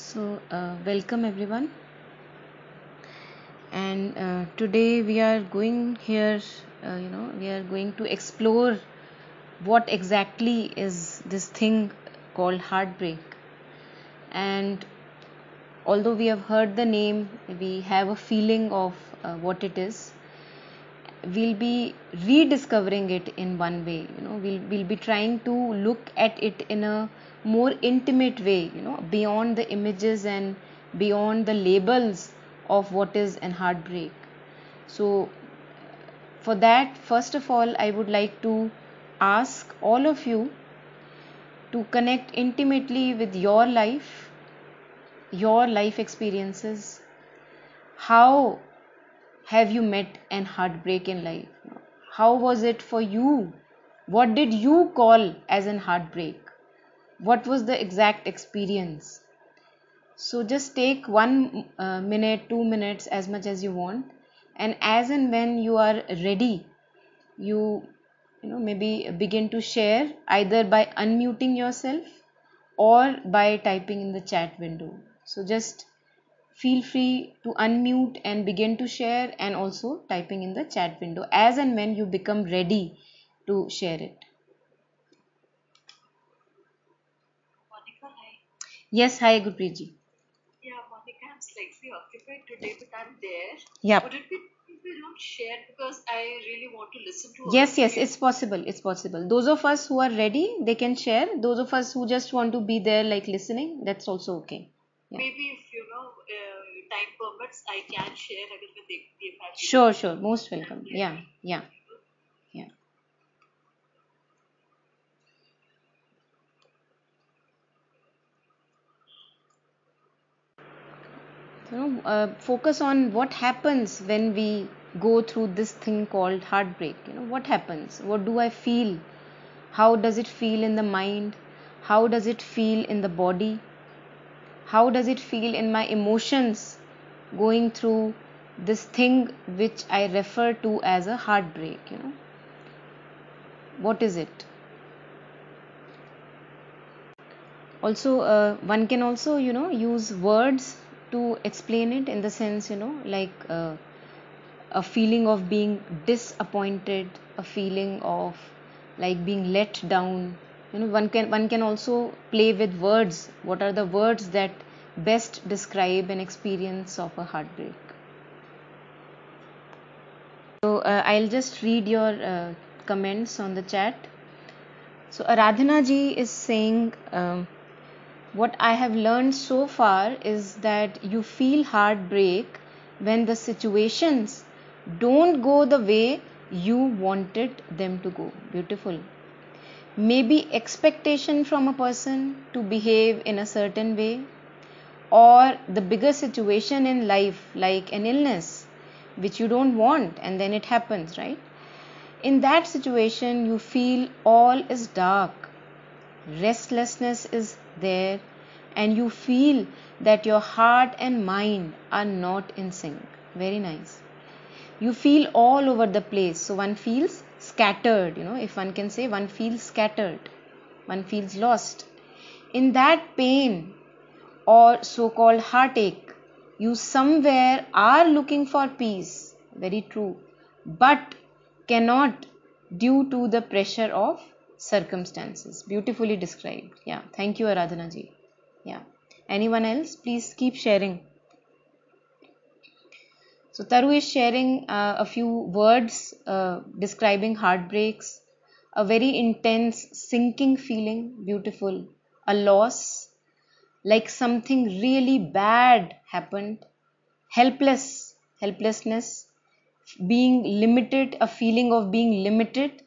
so uh, welcome everyone and uh, today we are going here uh, you know we are going to explore what exactly is this thing called heartbreak and although we have heard the name we have a feeling of uh, what it is we'll be rediscovering it in one way you know we'll we'll be trying to look at it in a more intimate way you know beyond the images and beyond the labels of what is an heartbreak so for that first of all i would like to ask all of you to connect intimately with your life your life experiences how have you met an heartbreak in life? How was it for you? What did you call as an heartbreak? What was the exact experience? So just take one uh, minute, two minutes, as much as you want, and as and when you are ready, you you know maybe begin to share either by unmuting yourself or by typing in the chat window. So just feel free to unmute and begin to share and also typing in the chat window as and when you become ready to share it. hi. Yes, hi Gurpreet ji. Yeah, Monica, I'm slightly occupied today but I'm there. Yeah. Would it be we don't share because I really want to listen to Yes, yes, it's possible. It's possible. Those of us who are ready, they can share. Those of us who just want to be there like listening, that's also okay. Yeah. Maybe time permits, I can share with Ekti Sure, sure. Most welcome. Yeah, yeah, yeah. So, uh, focus on what happens when we go through this thing called heartbreak. You know, what happens? What do I feel? How does it feel in the mind? How does it feel in the body? how does it feel in my emotions going through this thing which I refer to as a heartbreak, you know. What is it? Also, uh, one can also, you know, use words to explain it in the sense, you know, like uh, a feeling of being disappointed, a feeling of like being let down. You know, one can one can also play with words. What are the words that best describe an experience of a heartbreak? So uh, I'll just read your uh, comments on the chat. So Aradhana ji is saying, um, What I have learned so far is that you feel heartbreak when the situations don't go the way you wanted them to go. Beautiful. Maybe expectation from a person to behave in a certain way or the bigger situation in life like an illness which you don't want and then it happens right in that situation you feel all is dark restlessness is there and you feel that your heart and mind are not in sync very nice you feel all over the place so one feels scattered you know if one can say one feels scattered one feels lost in that pain or so called heartache. You somewhere are looking for peace, very true, but cannot due to the pressure of circumstances. Beautifully described. Yeah, thank you, Aradhana ji. Yeah, anyone else? Please keep sharing. So, Taru is sharing uh, a few words uh, describing heartbreaks, a very intense sinking feeling, beautiful, a loss, like something really bad happened helpless helplessness being limited a feeling of being limited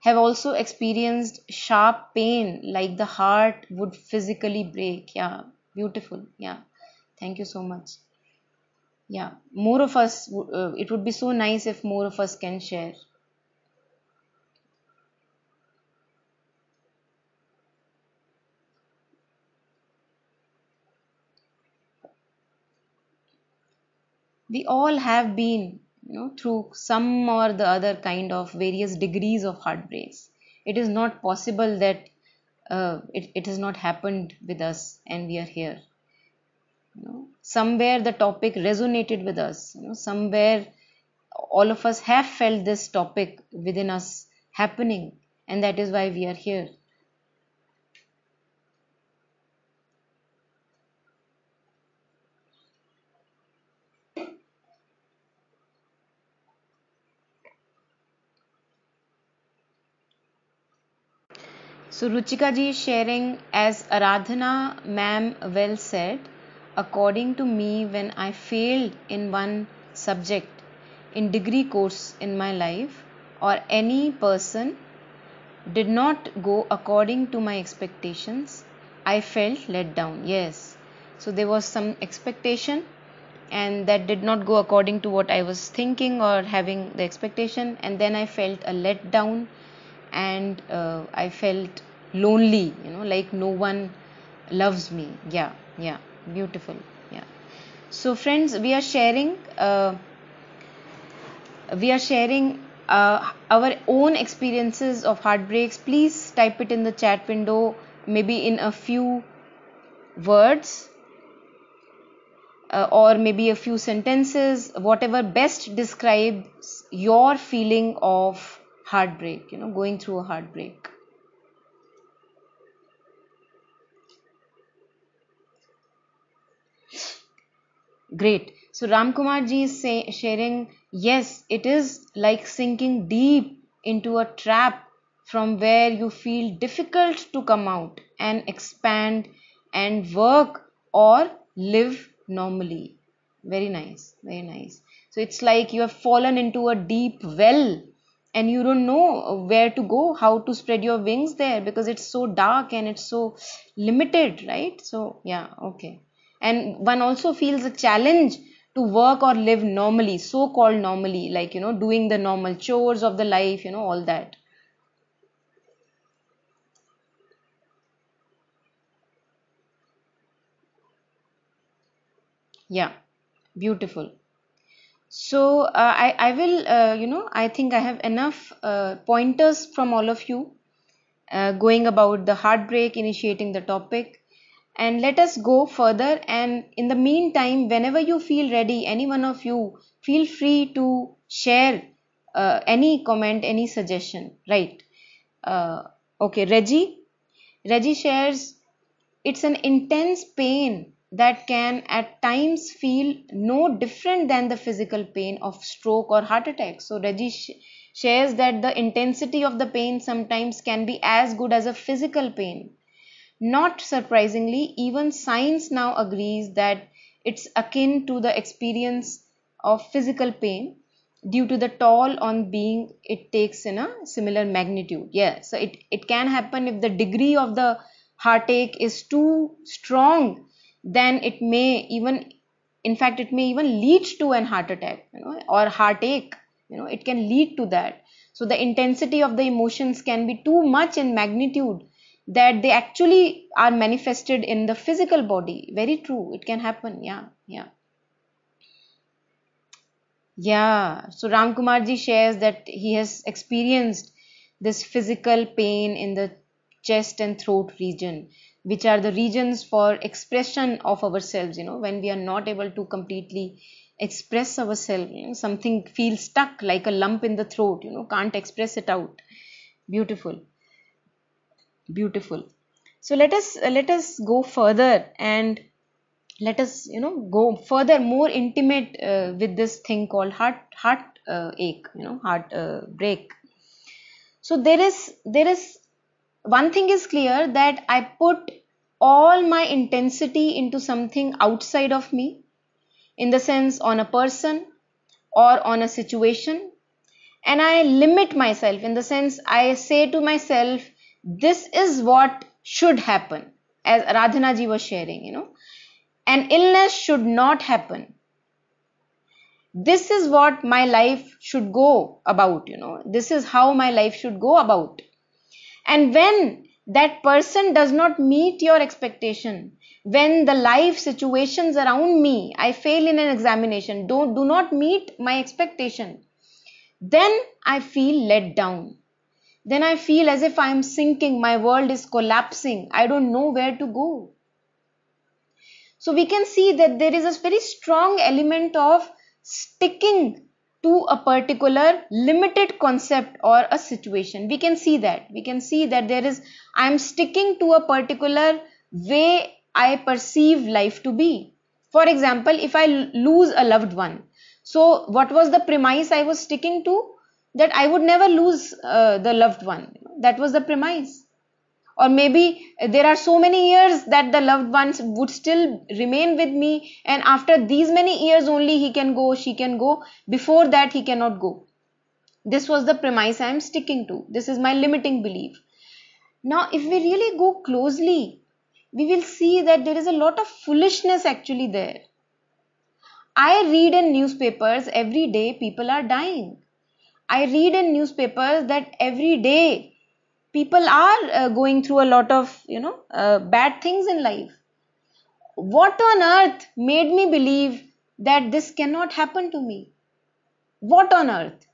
have also experienced sharp pain like the heart would physically break yeah beautiful yeah thank you so much yeah more of us uh, it would be so nice if more of us can share We all have been you know through some or the other kind of various degrees of heartbreaks it is not possible that uh, it, it has not happened with us and we are here you know, somewhere the topic resonated with us you know, somewhere all of us have felt this topic within us happening and that is why we are here So Ruchika ji is sharing as Aradhana ma'am well said, according to me when I failed in one subject in degree course in my life or any person did not go according to my expectations, I felt let down. Yes. So there was some expectation and that did not go according to what I was thinking or having the expectation and then I felt a let down and uh, I felt lonely you know like no one loves me yeah yeah beautiful yeah so friends we are sharing uh, we are sharing uh, our own experiences of heartbreaks please type it in the chat window maybe in a few words uh, or maybe a few sentences whatever best describes your feeling of heartbreak you know going through a heartbreak Great. So Ramkumar ji is say, sharing, yes, it is like sinking deep into a trap from where you feel difficult to come out and expand and work or live normally. Very nice, very nice. So it's like you have fallen into a deep well and you don't know where to go, how to spread your wings there because it's so dark and it's so limited, right? So, yeah, okay and one also feels a challenge to work or live normally so called normally like you know doing the normal chores of the life you know all that yeah beautiful so uh, i i will uh, you know i think i have enough uh, pointers from all of you uh, going about the heartbreak initiating the topic and let us go further and in the meantime whenever you feel ready any one of you feel free to share uh, any comment any suggestion right uh, okay reggie reggie shares it's an intense pain that can at times feel no different than the physical pain of stroke or heart attack so reggie sh shares that the intensity of the pain sometimes can be as good as a physical pain not surprisingly, even science now agrees that it's akin to the experience of physical pain due to the toll on being it takes in a similar magnitude. Yeah, so it, it can happen if the degree of the heartache is too strong, then it may even, in fact, it may even lead to an heart attack you know, or heartache. You know, it can lead to that. So the intensity of the emotions can be too much in magnitude that they actually are manifested in the physical body. Very true. It can happen. Yeah. Yeah. Yeah. So Ram ji shares that he has experienced this physical pain in the chest and throat region, which are the regions for expression of ourselves. You know, when we are not able to completely express ourselves, you know, something feels stuck like a lump in the throat, you know, can't express it out. Beautiful beautiful so let us let us go further and let us you know go further more intimate uh, with this thing called heart heart uh, ache you know heart uh, break so there is there is one thing is clear that i put all my intensity into something outside of me in the sense on a person or on a situation and i limit myself in the sense i say to myself this is what should happen as Radhana ji was sharing you know an illness should not happen this is what my life should go about you know this is how my life should go about and when that person does not meet your expectation when the life situations around me i fail in an examination do do not meet my expectation then i feel let down then I feel as if I am sinking, my world is collapsing, I don't know where to go. So we can see that there is a very strong element of sticking to a particular limited concept or a situation. We can see that. We can see that there is, I am sticking to a particular way I perceive life to be. For example, if I lose a loved one, so what was the premise I was sticking to? that I would never lose uh, the loved one. That was the premise. Or maybe there are so many years that the loved ones would still remain with me, and after these many years only he can go, she can go. Before that, he cannot go. This was the premise I am sticking to. This is my limiting belief. Now, if we really go closely, we will see that there is a lot of foolishness actually there. I read in newspapers every day people are dying I read in newspapers that every day people are uh, going through a lot of you know uh, bad things in life. What on earth made me believe that this cannot happen to me? What on earth?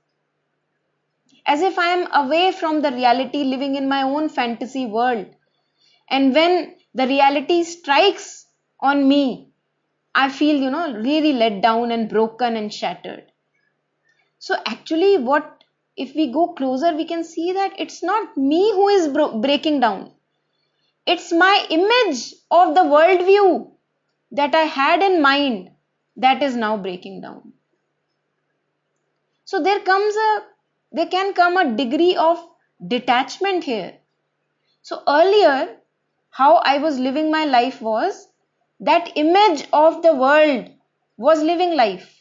As if I am away from the reality, living in my own fantasy world. And when the reality strikes on me, I feel, you know, really let down and broken and shattered. So actually what if we go closer we can see that it's not me who is breaking down. It's my image of the worldview that I had in mind that is now breaking down. So there comes a there can come a degree of detachment here. So earlier how I was living my life was that image of the world was living life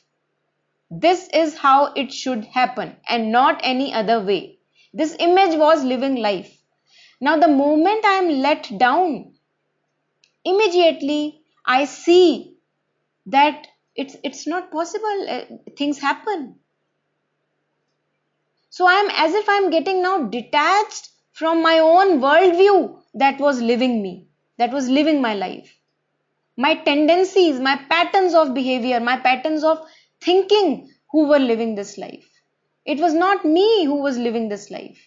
this is how it should happen and not any other way. This image was living life. Now, the moment I am let down, immediately I see that it's, it's not possible, uh, things happen. So, I am as if I am getting now detached from my own worldview that was living me, that was living my life. My tendencies, my patterns of behavior, my patterns of thinking who were living this life. It was not me who was living this life.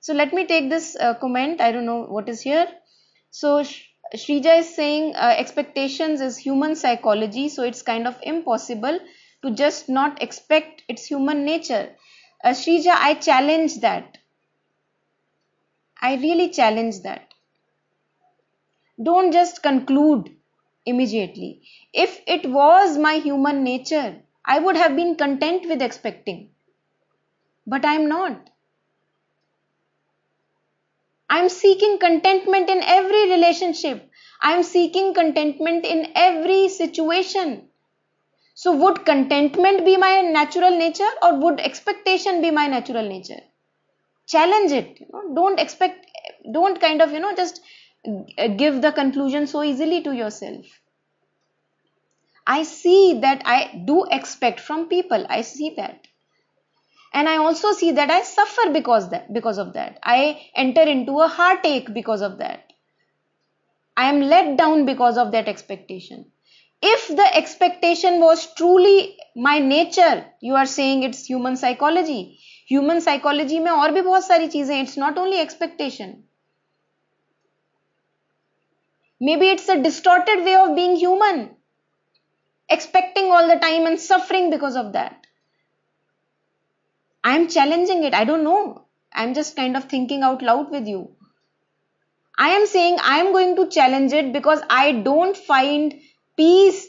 So let me take this uh, comment. I don't know what is here. So Sh- Shrija is saying uh, expectations is human psychology. So it's kind of impossible to just not expect. It's human nature. Uh, Shrija, I challenge that. I really challenge that. Don't just conclude immediately. If it was my human nature, I would have been content with expecting. But I am not. I am seeking contentment in every relationship. I am seeking contentment in every situation. So, would contentment be my natural nature or would expectation be my natural nature? Challenge it. You know? Don't expect, don't kind of, you know, just uh, give the conclusion so easily to yourself. I see that I do expect from people. I see that. And I also see that I suffer because that because of that. I enter into a heartache because of that. I am let down because of that expectation. If the expectation was truly my nature, you are saying it's human psychology. Human psychology में और भी बहुत सारी चीजें. It's not only expectation. Maybe it's a distorted way of being human, expecting all the time and suffering because of that. I'm challenging it. I don't know. I'm just kind of thinking out loud with you. I am saying I am going to challenge it because I don't find peace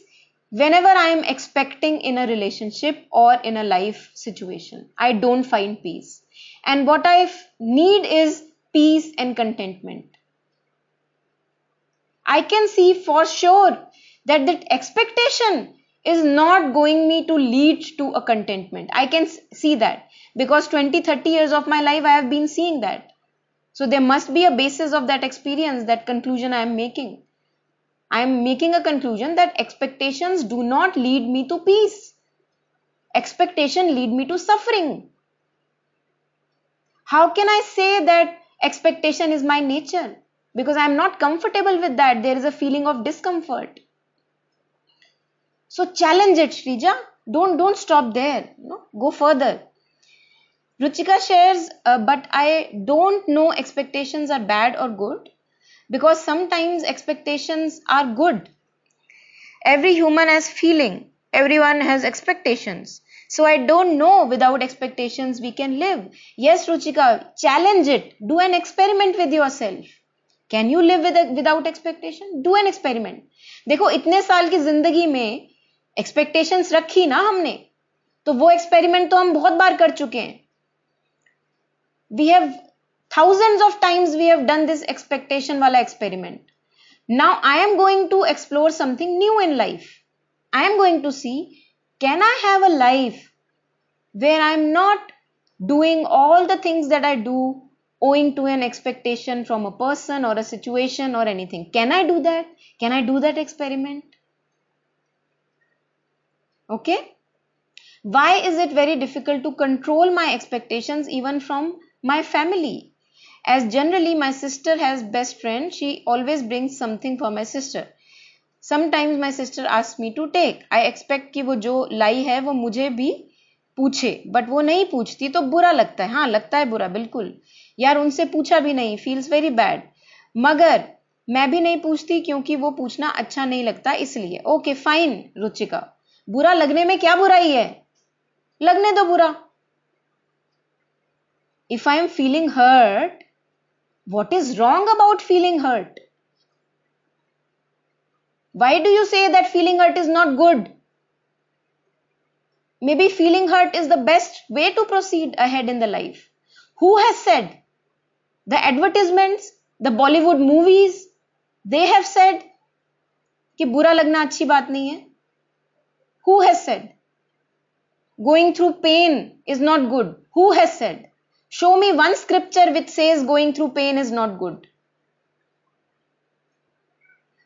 whenever I am expecting in a relationship or in a life situation. I don't find peace. And what I need is peace and contentment. I can see for sure that that expectation is not going me to lead to a contentment. I can see that because 20, 30 years of my life, I have been seeing that. So there must be a basis of that experience, that conclusion I am making. I am making a conclusion that expectations do not lead me to peace. Expectation lead me to suffering. How can I say that expectation is my nature? because I'm not comfortable with that. There is a feeling of discomfort. So challenge it, Srija. Don't don't stop there. No, go further. Ruchika shares, uh, but I don't know expectations are bad or good because sometimes expectations are good. Every human has feeling. Everyone has expectations. So I don't know without expectations we can live. Yes, Ruchika, challenge it. Do an experiment with yourself. Can you live with without expectation do an experiment देखो इतने साल की जिंदगी में expectation रखी ना हमने तो वो एक्सपेरिमेंट तो हम बहुत बार कर चुके हैं we have thousand of times we have done this expectation वाला experiment now I am going to explore something new in life I am going to see can I have a life where I am not doing all the things that I do owing to an expectation from a person or a situation or anything. Can I do that? Can I do that experiment? Okay. Why is it very difficult to control my expectations even from my family? As generally my sister has best friend, she always brings something for my sister. sometimes my sister asks me to take i expect कि वो जो लाई है वो मुझे भी पूछे but वो नहीं पूछती तो बुरा लगता है हाँ लगता है बुरा बिल्कुल यार उनसे पूछा भी नहीं फील्स वेरी बैड मगर मैं भी नहीं पूछती क्योंकि वो पूछना अच्छा नहीं लगता इसलिए ओके फाइन रुचिका बुरा लगने में क्या बुराई है लगने दो बुरा if I am feeling hurt what is wrong about feeling hurt why you say that feeling hurt is not good maybe feeling hurt is the best way to proceed a ahead in the life who has said the advertisements, the Bollywood movies, they have said कि बुरा लगना अच्छी बात नहीं है Who has said? Going through pain is not good. Who has said? Show me one scripture which says going through pain is not good.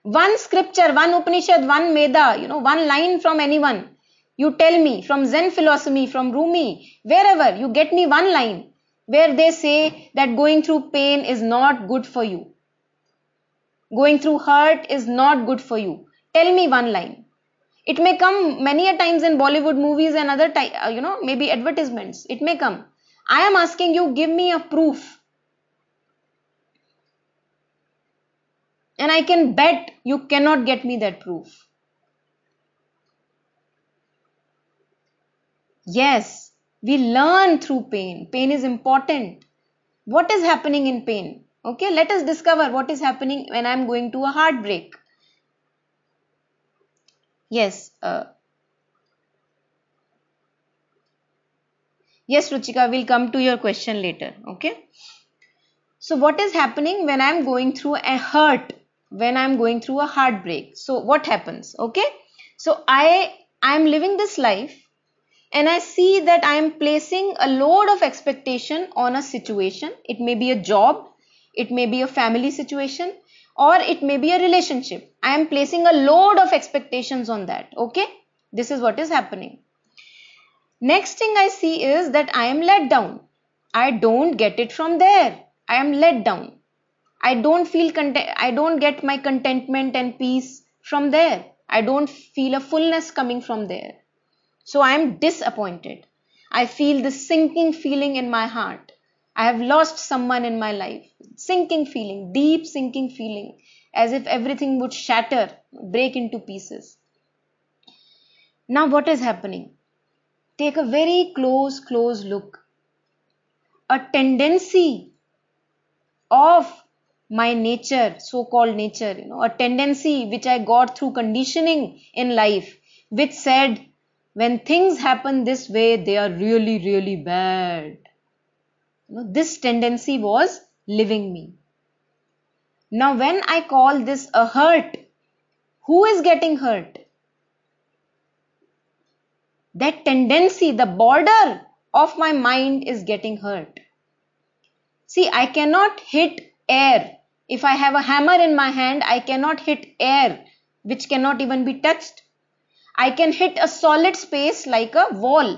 One scripture, one Upanishad, one Meda, you know, one line from anyone. You tell me from Zen philosophy, from Rumi, wherever you get me one line where they say that going through pain is not good for you. Going through hurt is not good for you. Tell me one line. It may come many a times in Bollywood movies and other, ty- uh, you know, maybe advertisements. It may come. I am asking you, give me a proof. And I can bet you cannot get me that proof. Yes, we learn through pain. Pain is important. What is happening in pain? Okay, let us discover what is happening when I am going to a heartbreak. Yes. Uh, yes, Ruchika, we'll come to your question later. Okay. So, what is happening when I am going through a hurt? When I am going through a heartbreak? So, what happens? Okay. So, I I am living this life and I see that I am placing a load of expectation on a situation. It may be a job, it may be a family situation, or it may be a relationship. I am placing a load of expectations on that. Okay, this is what is happening. Next thing I see is that I am let down. I don't get it from there. I am let down. I don't feel content, I don't get my contentment and peace from there. I don't feel a fullness coming from there. So I am disappointed. I feel the sinking feeling in my heart. I have lost someone in my life. Sinking feeling, deep sinking feeling, as if everything would shatter, break into pieces. Now, what is happening? Take a very close, close look. A tendency of my nature, so called nature, you know, a tendency which I got through conditioning in life, which said when things happen this way, they are really, really bad. You know, this tendency was living me. Now, when I call this a hurt, who is getting hurt? That tendency, the border of my mind is getting hurt. See, I cannot hit air. If I have a hammer in my hand, I cannot hit air, which cannot even be touched I can hit a solid space like a wall.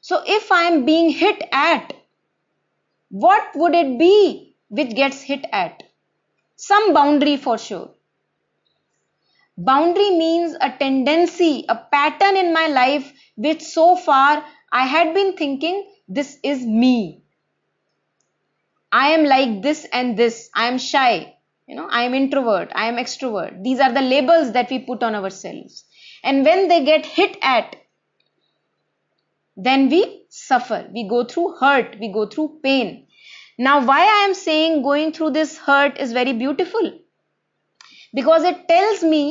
So if I am being hit at, what would it be which gets hit at? Some boundary for sure. Boundary means a tendency, a pattern in my life which so far I had been thinking this is me. I am like this and this. I am shy you know i am introvert i am extrovert these are the labels that we put on ourselves and when they get hit at then we suffer we go through hurt we go through pain now why i am saying going through this hurt is very beautiful because it tells me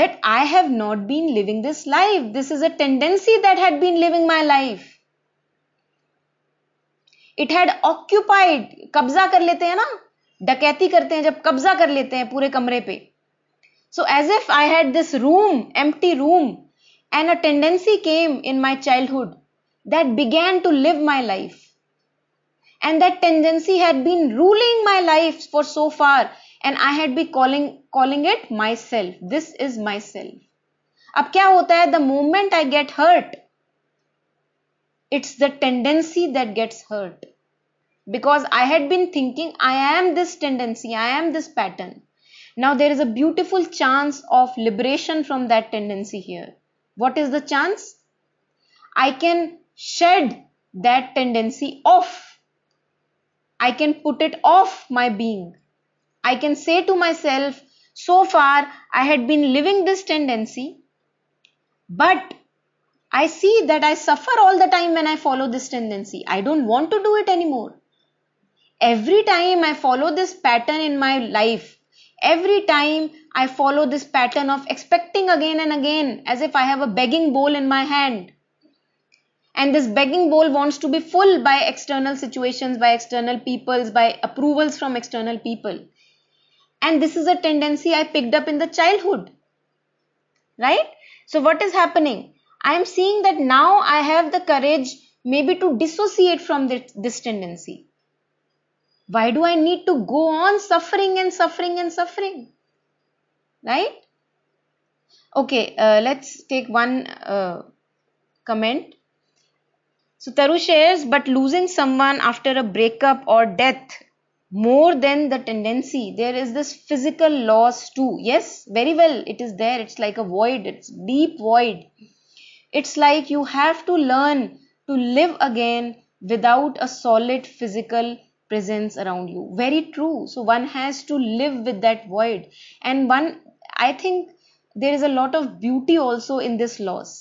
that i have not been living this life this is a tendency that had been living my life it had occupied kabza kar lete hai na डकैती करते हैं जब कब्जा कर लेते हैं पूरे कमरे पे so as if I had this room am room and a tendency came in my childhood that began to live my life and that tendency had been ruling my life for so far and I had be calling calling it myself this is myself अब क्या होता है the moment I get hurt it's the tendency that gets hurt because I had been thinking I am this tendency, I am this pattern. Now there is a beautiful chance of liberation from that tendency here. What is the chance? I can shed that tendency off. I can put it off my being. I can say to myself, so far I had been living this tendency, but I see that I suffer all the time when I follow this tendency. I don't want to do it anymore every time I follow this pattern in my life, every time I follow this pattern of expecting again and again as if I have a begging bowl in my hand. And this begging bowl wants to be full by external situations, by external peoples, by approvals from external people. And this is a tendency I picked up in the childhood. Right? So, what is happening? I am seeing that now I have the courage maybe to dissociate from this, this tendency why do I need to go on suffering and suffering and suffering? Right? Okay, uh, let's take one uh, comment. So Taru shares, but losing someone after a breakup or death more than the tendency, there is this physical loss too. Yes, very well, it is there. It's like a void, it's deep void. It's like you have to learn to live again without a solid physical presence around you very true so one has to live with that void and one i think there is a lot of beauty also in this loss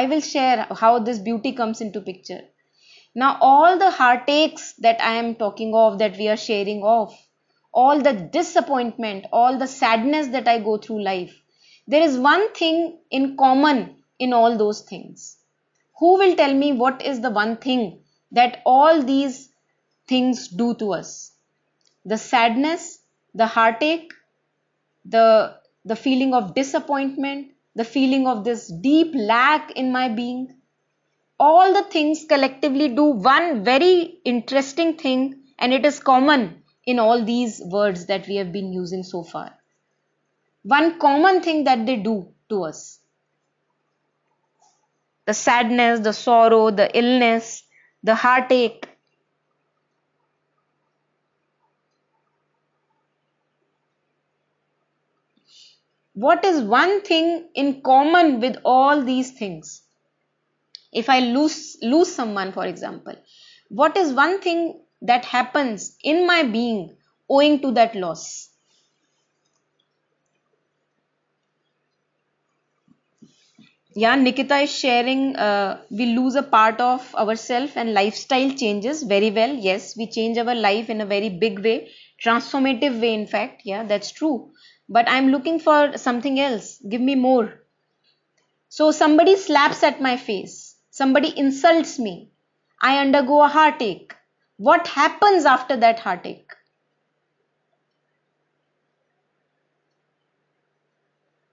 i will share how this beauty comes into picture now all the heartaches that i am talking of that we are sharing of all the disappointment all the sadness that i go through life there is one thing in common in all those things who will tell me what is the one thing that all these things do to us the sadness, the heartache, the, the feeling of disappointment, the feeling of this deep lack in my being. All the things collectively do one very interesting thing, and it is common in all these words that we have been using so far. One common thing that they do to us the sadness, the sorrow, the illness, the heartache, what is one thing in common with all these things if i lose lose someone for example what is one thing that happens in my being owing to that loss yeah nikita is sharing uh, we lose a part of ourselves and lifestyle changes very well yes we change our life in a very big way transformative way in fact yeah that's true but I'm looking for something else. Give me more. So somebody slaps at my face. Somebody insults me. I undergo a heartache. What happens after that heartache?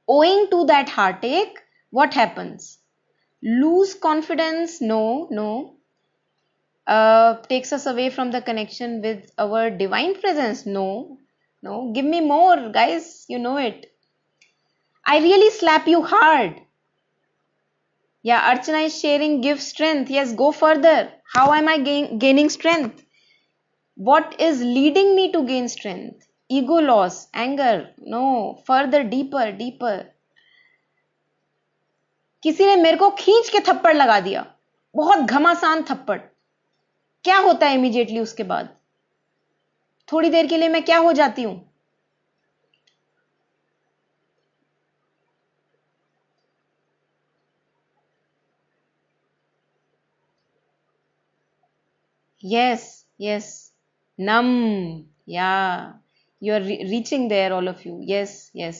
Owing to that heartache, what happens? Lose confidence? No, no. Uh, takes us away from the connection with our divine presence? No, No, give me more, guys. You know it. I really slap you hard. Yeah, Archana is sharing, give strength. Yes, go further. How am I gain, gaining strength? What is leading me to gain strength? Ego loss, anger. No, further, deeper, deeper. किसी ने मेरे को खींच के थप्पड़ लगा दिया बहुत घमासान थप्पड़ क्या होता है इमीडिएटली उसके बाद थोड़ी देर के लिए मैं क्या हो जाती हूं yes yes numb yeah you are re reaching there all of you yes yes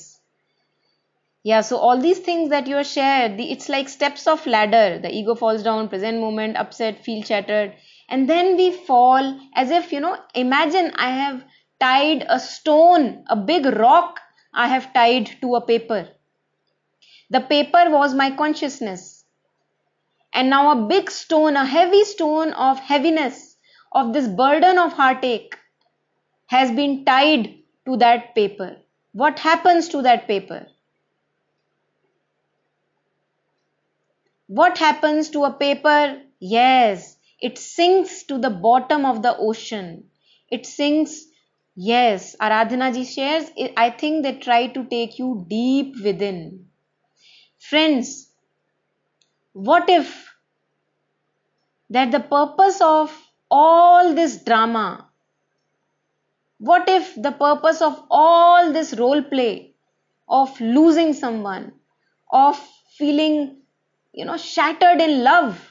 yeah so all these things that you are shared the, it's like steps of ladder the ego falls down present moment upset feel shattered and then we fall as if, you know, imagine I have tied a stone, a big rock, I have tied to a paper. The paper was my consciousness. And now a big stone, a heavy stone of heaviness, of this burden of heartache, has been tied to that paper. What happens to that paper? What happens to a paper? Yes, it sinks to the bottom of the ocean. It sinks. Yes, Aradhana ji shares, I think they try to take you deep within. Friends, what if that the purpose of all this drama, what if the purpose of all this role play of losing someone, of feeling, you know, shattered in love,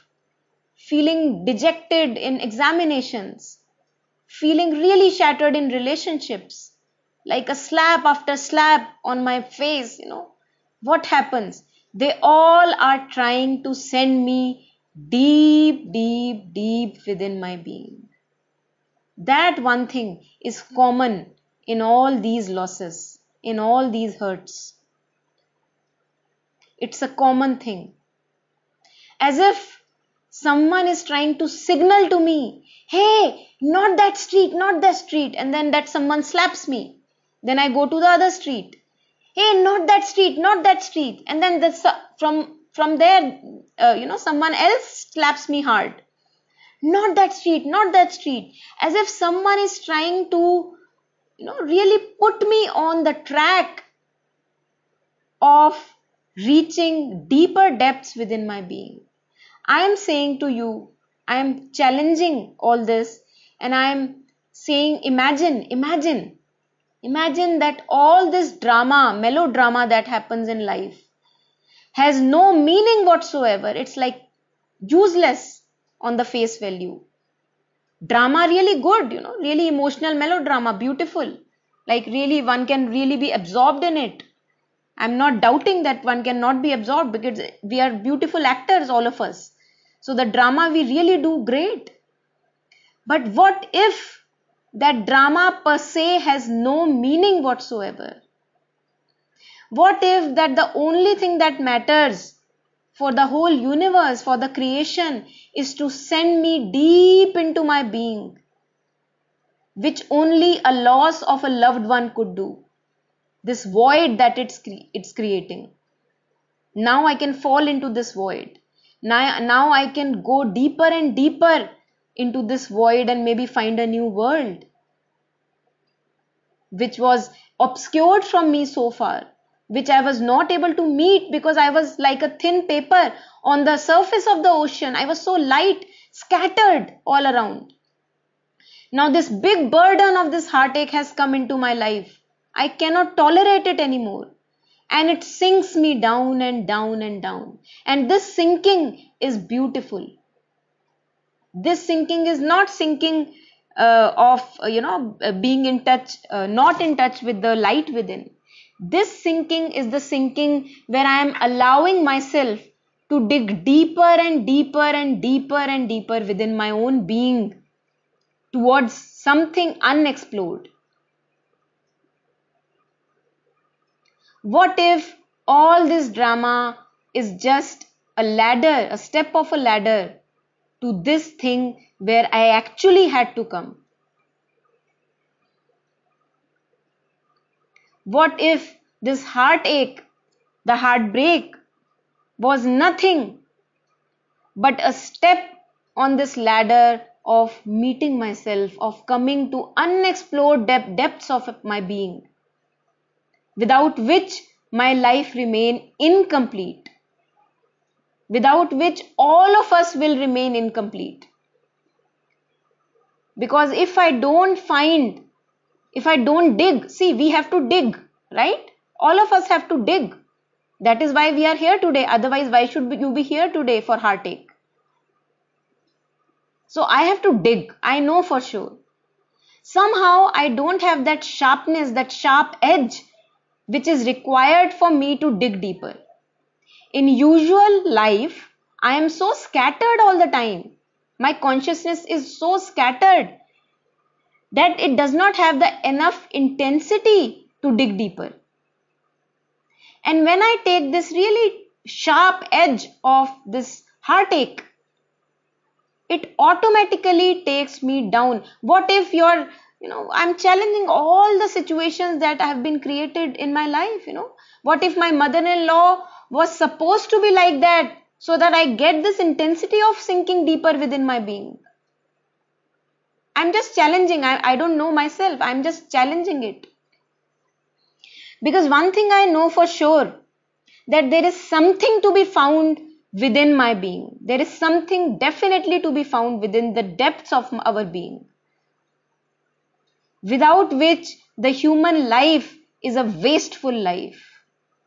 feeling dejected in examinations, feeling really shattered in relationships, like a slap after slap on my face, you know. What happens? They all are trying to send me deep, deep, deep within my being. That one thing is common in all these losses, in all these hurts. It's a common thing. As if someone is trying to signal to me, hey, not that street, not that street, and then that someone slaps me. Then I go to the other street. Hey, not that street, not that street, and then the, from from there, uh, you know, someone else slaps me hard. Not that street, not that street, as if someone is trying to, you know, really put me on the track of reaching deeper depths within my being. I am saying to you, I am challenging all this and I am saying, imagine, imagine, imagine that all this drama, melodrama that happens in life has no meaning whatsoever. It's like useless on the face value. Drama really good, you know, really emotional melodrama, beautiful. Like really one can really be absorbed in it. I'm not doubting that one cannot be absorbed because we are beautiful actors, all of us. So the drama we really do great. But what if that drama per se has no meaning whatsoever? What if that the only thing that matters for the whole universe, for the creation, is to send me deep into my being, which only a loss of a loved one could do? This void that it's, cre- it's creating. Now I can fall into this void now, now i can go deeper and deeper into this void and maybe find a new world which was obscured from me so far which i was not able to meet because i was like a thin paper on the surface of the ocean i was so light scattered all around now this big burden of this heartache has come into my life i cannot tolerate it anymore and it sinks me down and down and down. And this sinking is beautiful. This sinking is not sinking uh, of, uh, you know, uh, being in touch, uh, not in touch with the light within. This sinking is the sinking where I am allowing myself to dig deeper and deeper and deeper and deeper within my own being towards something unexplored What if all this drama is just a ladder, a step of a ladder to this thing where I actually had to come? What if this heartache, the heartbreak, was nothing but a step on this ladder of meeting myself, of coming to unexplored depth, depths of my being? without which my life remain incomplete without which all of us will remain incomplete because if i don't find if i don't dig see we have to dig right all of us have to dig that is why we are here today otherwise why should you be here today for heartache so i have to dig i know for sure somehow i don't have that sharpness that sharp edge which is required for me to dig deeper. In usual life, I am so scattered all the time. My consciousness is so scattered that it does not have the enough intensity to dig deeper. And when I take this really sharp edge of this heartache, it automatically takes me down. What if your you know i'm challenging all the situations that have been created in my life you know what if my mother-in-law was supposed to be like that so that i get this intensity of sinking deeper within my being i'm just challenging i, I don't know myself i'm just challenging it because one thing i know for sure that there is something to be found within my being there is something definitely to be found within the depths of our being without which the human life is a wasteful life.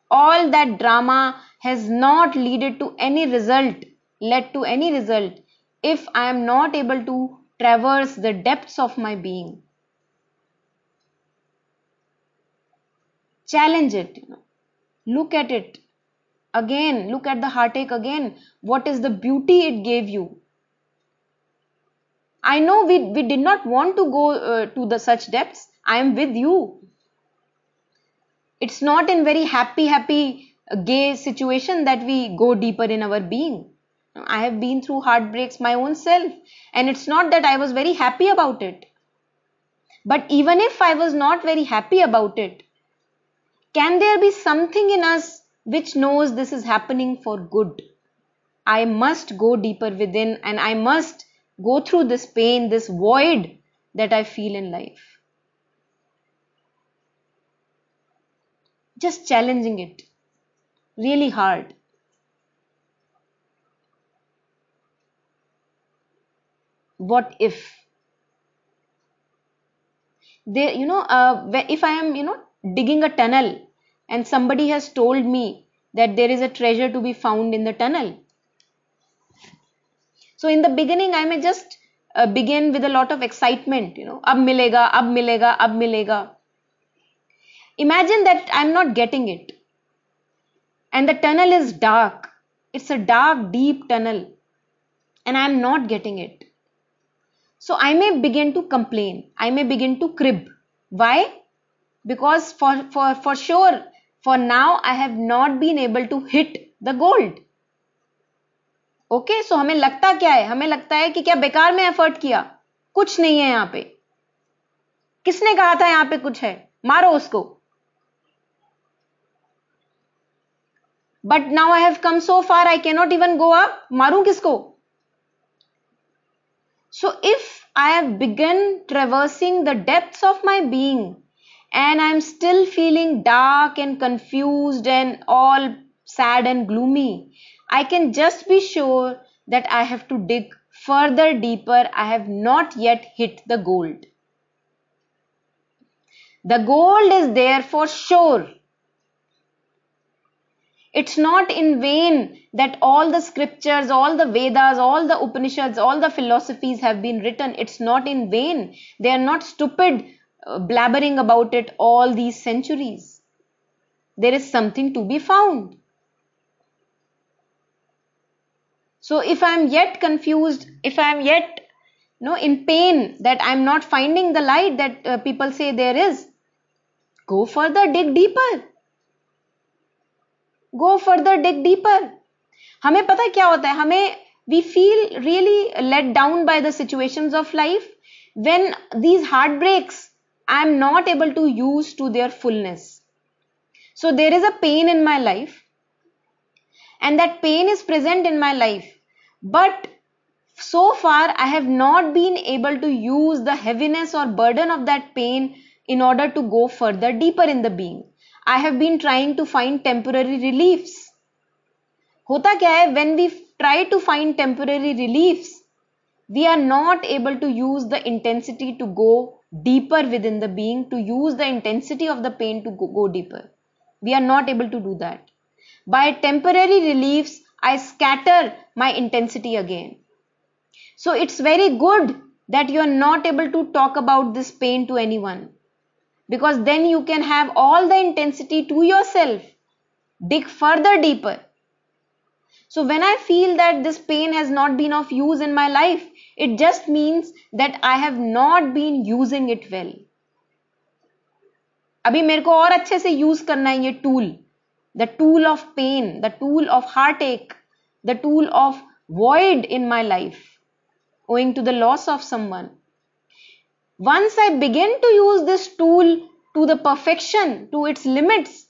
All that drama has not led to any result, led to any result, if I am not able to traverse the depths of my being. Challenge it. You know. Look at it. Again, look at the heartache again. What is the beauty it gave you? I know we, we did not want to go uh, to the such depths. I am with you. It's not in very happy, happy, uh, gay situation that we go deeper in our being. I have been through heartbreaks my own self and it's not that I was very happy about it. But even if I was not very happy about it, can there be something in us which knows this is happening for good? I must go deeper within and I must go through this pain, this void that I feel in life. Just challenging it really hard. What if? There, you know, uh, if I am, you know, digging a tunnel and somebody has told me that there is a treasure to be found in the tunnel, so in the beginning i may just uh, begin with a lot of excitement you know ab milega ab milega ab milega imagine that i'm not getting it and the tunnel is dark it's a dark deep tunnel and i'm not getting it so i may begin to complain i may begin to crib why because for for for sure for now i have not been able to hit the gold okay so हमें लगता क्या है हमें लगता है कि क्या बेकार में एफर्ट किया कुछ नहीं है यहां पे किसने कहा था यहां पे कुछ है मारो उसको but now I have come so far I cannot even go up मारू किसको so if I have begun traversing the depth of my being and I am still feeling dark and confuse and all sad and gloomy I can just be sure that I have to dig further deeper. I have not yet hit the gold. The gold is there for sure. It's not in vain that all the scriptures, all the Vedas, all the Upanishads, all the philosophies have been written. It's not in vain. They are not stupid uh, blabbering about it all these centuries. There is something to be found. so if i'm yet confused if i'm yet you know in pain that i'm not finding the light that uh, people say there is go further dig deeper go further dig deeper हमें पता क्या होता है हमें we feel really let down by the situations of life when these heartbreaks I am not able to use to their fullness. So there is a pain in my life and that pain is present in my life but so far, I have not been able to use the heaviness or burden of that pain in order to go further deeper in the being. I have been trying to find temporary reliefs. होता क्या है when we try to find temporary reliefs, we are not able to use the intensity to go deeper within the being, to use the intensity of the pain to go, go deeper. We are not able to do that. By temporary reliefs, I scatter my intensity again. So it's very good that you are not able to talk about this pain to anyone because then you can have all the intensity to yourself. Dig further deeper. So when I feel that this pain has not been of use in my life, it just means that I have not been using it well. अभी मेरे को और अच्छे से use करना है ये tool the tool of pain, the tool of heartache, the tool of void in my life owing to the loss of someone. Once I begin to use this tool to the perfection, to its limits,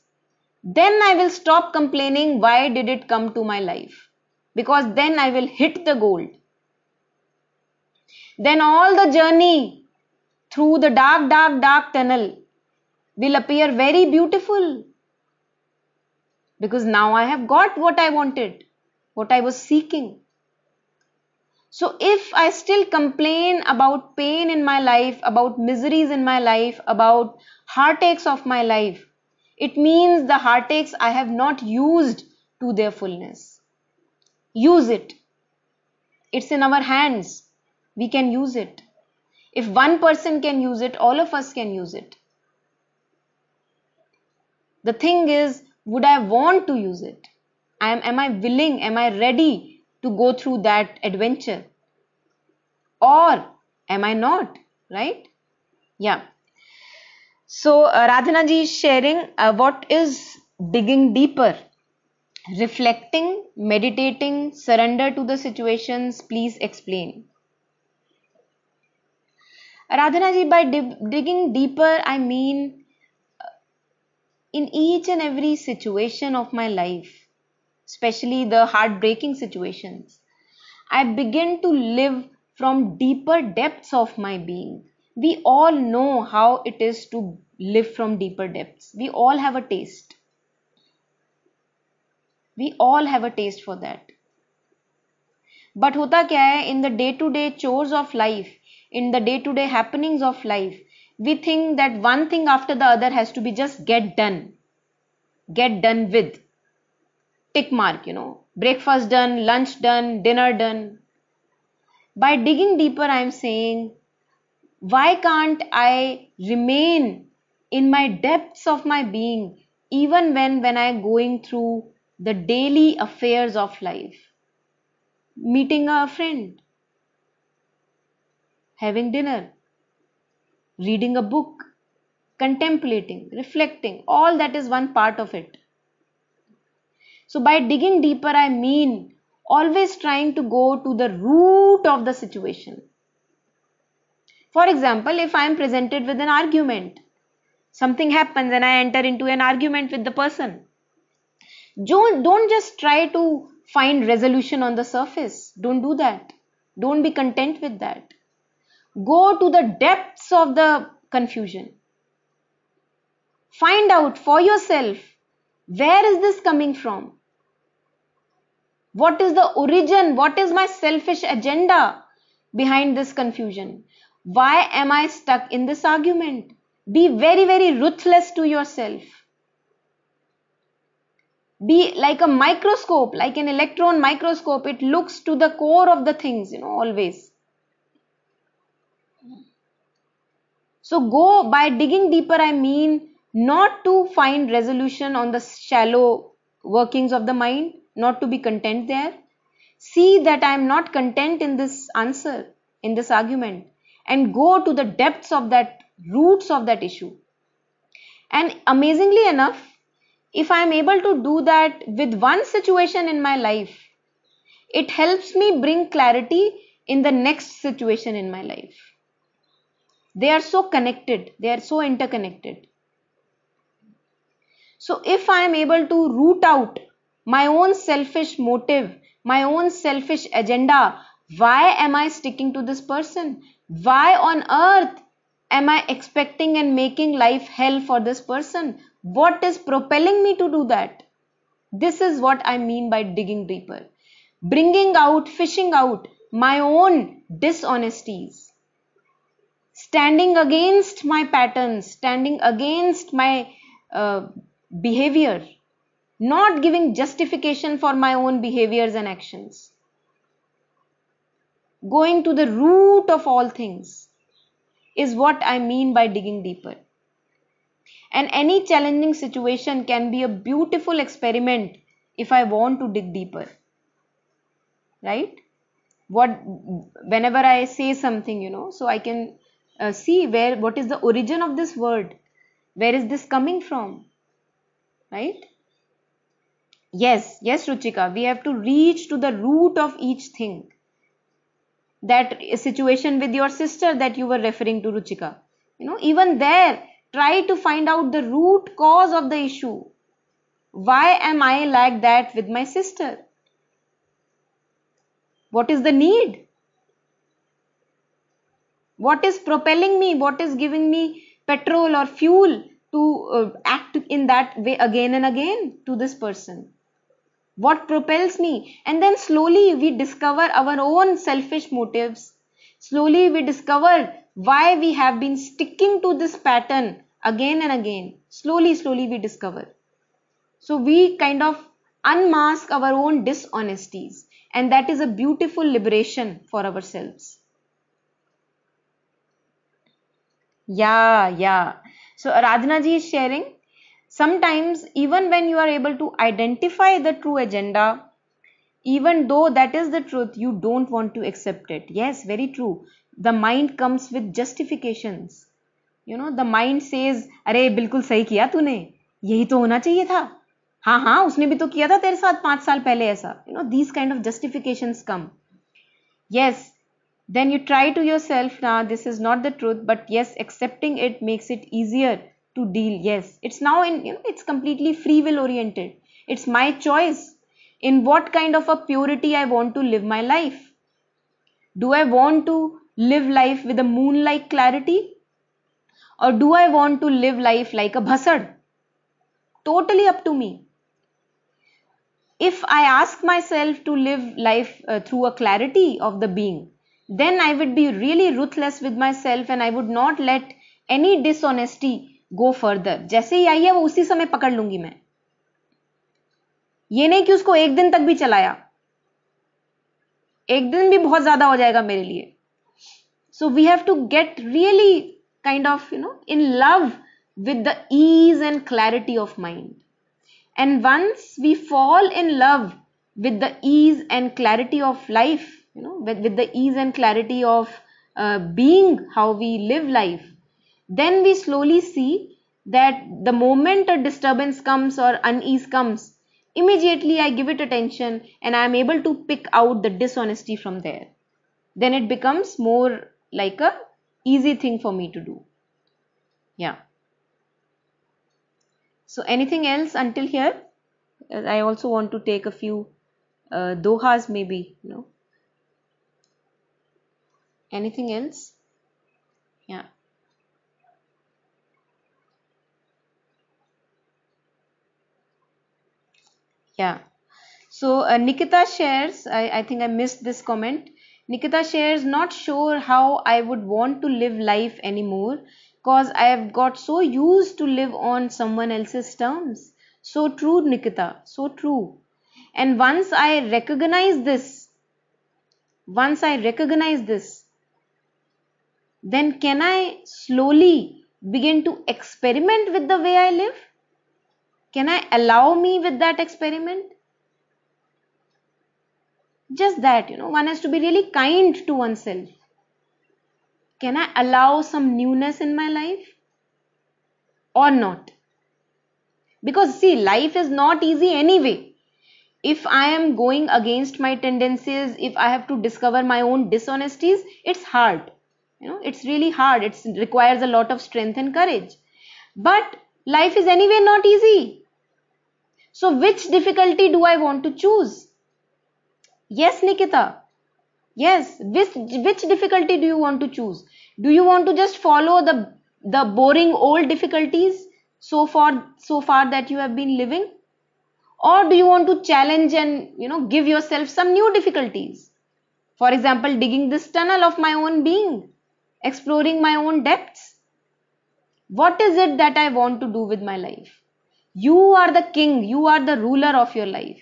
then I will stop complaining why did it come to my life because then I will hit the gold. Then all the journey through the dark, dark, dark tunnel will appear very beautiful because now I have got what I wanted, what I was seeking. So if I still complain about pain in my life, about miseries in my life, about heartaches of my life, it means the heartaches I have not used to their fullness. Use it. It's in our hands. We can use it. If one person can use it, all of us can use it. The thing is, would I want to use it? Am, am I willing? Am I ready to go through that adventure? Or am I not? Right? Yeah. So uh, Radhana ji is sharing uh, what is digging deeper. Reflecting, meditating, surrender to the situations, please explain. Radhana ji, by dig digging deeper, I mean in each and every situation of my life, especially the heartbreaking situations. I begin to live from deeper depths of my being. We all know how it is to live from deeper depths. We all have a taste. We all have a taste for that. day-to-day chores of life, in the day-to-day happenings of life? we think that one thing after the other has to be just get done get done with tick mark you know breakfast done lunch done dinner done by digging deeper i am saying why can't i remain in my depths of my being even when when i am going through the daily affairs of life meeting a friend having dinner reading a book, contemplating, reflecting, all that is one part of it. So, by digging deeper, I mean always trying to go to the root of the situation. For example, if I am presented with an argument, something happens and I enter into an argument with the person. Don't, don't just try to find resolution on the surface. Don't do that. Don't be content with that. Go to the depth of the confusion. Find out for yourself where is this coming from? What is the origin? What is my selfish agenda behind this confusion? Why am I stuck in this argument? Be very, very ruthless to yourself. Be like a microscope, like an electron microscope. It looks to the core of the things, you know, always. So go by digging deeper, I mean not to find resolution on the shallow workings of the mind, not to be content there. See that I am not content in this answer, in this argument, and go to the depths of that, roots of that issue. And amazingly enough, if I am able to do that with one situation in my life, it helps me bring clarity in the next situation in my life they are so connected they are so interconnected so if i am able to root out my own selfish motive my own selfish agenda why am i sticking to this person why on earth am i expecting and making life hell for this person what is propelling me to do that this is what i mean by digging deeper bringing out fishing out my own dishonesties standing against my patterns, standing against my uh, behavior, not giving justification for my own behaviors and actions, going to the root of all things is what I mean by digging deeper. And any challenging situation can be a beautiful experiment if I want to dig deeper. Right? What, whenever I say something, you know, so I can uh, see where what is the origin of this word where is this coming from right yes yes ruchika we have to reach to the root of each thing that situation with your sister that you were referring to ruchika you know even there try to find out the root cause of the issue why am i like that with my sister what is the need what is propelling me what is giving me petrol or fuel to uh, act in that way again and again to this person what propels me and then slowly we discover our own selfish motives slowly we discover why we have been sticking to this pattern again and again slowly slowly we discover so we kind of unmask our own dishonesties and that is a beautiful liberation for ourselves Yeah, yeah. So radhana ji is sharing. Sometimes, even when you are able to identify the true agenda, even though that is the truth, you don't want to accept it. Yes, very true. The mind comes with justifications. You know, the mind says, अरे bilkul sahi kiya tune यही to hona chahiye tha हाँ हाँ उसने भी तो किया था तेरे साथ पांच साल पहले ऐसा you know these kind of justification come yes then you try to yourself now this is not the truth but yes accepting it makes it easier to deal yes it's now in you know it's completely free will oriented it's my choice in what kind of a purity i want to live my life do i want to live life with a moon like clarity or do i want to live life like a bhasad totally up to me if i ask myself to live life uh, through a clarity of the being then I would be really ruthless with myself and I would not let any dishonesty go further. jaise hi aayi hai wo usi samay pakad lungi main ye nahi ki usko ek din tak bhi chalaya ek din bhi bahut zyada ho jayega mere liye so we have to get really kind of you know in love with the ease and clarity of mind. And once we fall in love with the ease and clarity of life, you know with, with the ease and clarity of uh, being how we live life then we slowly see that the moment a disturbance comes or unease comes immediately i give it attention and i am able to pick out the dishonesty from there then it becomes more like a easy thing for me to do yeah so anything else until here i also want to take a few uh, dohas maybe you know Anything else? Yeah. Yeah. So uh, Nikita shares, I, I think I missed this comment. Nikita shares, not sure how I would want to live life anymore because I have got so used to live on someone else's terms. So true, Nikita. So true. And once I recognize this, once I recognize this, then can I slowly begin to experiment with the way I live? Can I allow me with that experiment? Just that, you know, one has to be really kind to oneself. Can I allow some newness in my life or not? Because see, life is not easy anyway. If I am going against my tendencies, if I have to discover my own dishonesties, it's hard you know it's really hard it requires a lot of strength and courage but life is anyway not easy so which difficulty do i want to choose yes nikita yes which which difficulty do you want to choose do you want to just follow the the boring old difficulties so far so far that you have been living or do you want to challenge and you know give yourself some new difficulties for example digging this tunnel of my own being exploring my own depths. What is it that I want to do with my life? You are the king, you are the ruler of your life.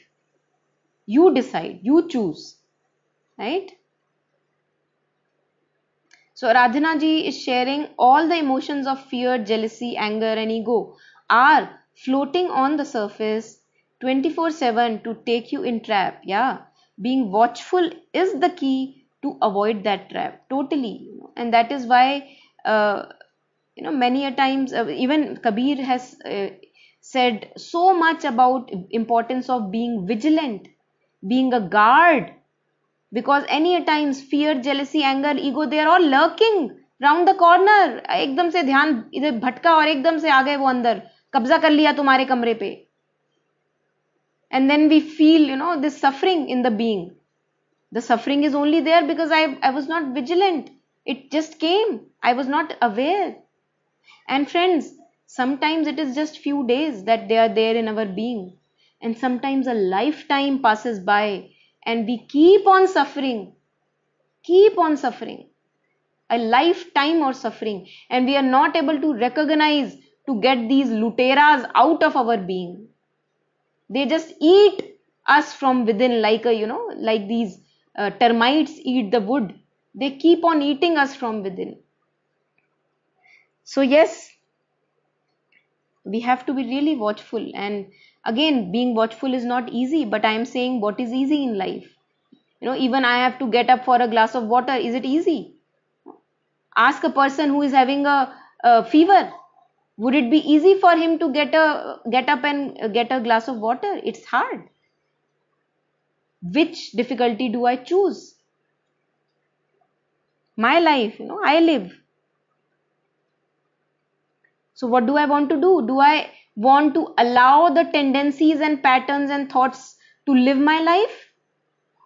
You decide, you choose, right? So, Radhana ji is sharing all the emotions of fear, jealousy, anger, and ego are floating on the surface 24 7 to take you in trap. Yeah, being watchful is the key to avoid that trap totally you know, and that is why uh, you know many a times uh, even kabir has uh, said so much about importance of being vigilant being a guard because any a times fear jealousy anger ego they are all lurking round the corner एकदम से ध्यान इधर भटका और एकदम से आ गए वो अंदर कब्जा कर लिया तुम्हारे कमरे पे and then we feel you know this suffering in the being the suffering is only there because I, I was not vigilant. It just came. I was not aware. And friends, sometimes it is just few days that they are there in our being. And sometimes a lifetime passes by and we keep on suffering. Keep on suffering. A lifetime of suffering. And we are not able to recognize to get these luteras out of our being. They just eat us from within like a you know like these uh, termites eat the wood they keep on eating us from within so yes we have to be really watchful and again being watchful is not easy but i am saying what is easy in life you know even i have to get up for a glass of water is it easy ask a person who is having a, a fever would it be easy for him to get a get up and get a glass of water it's hard which difficulty do I choose? My life, you know, I live. So, what do I want to do? Do I want to allow the tendencies and patterns and thoughts to live my life?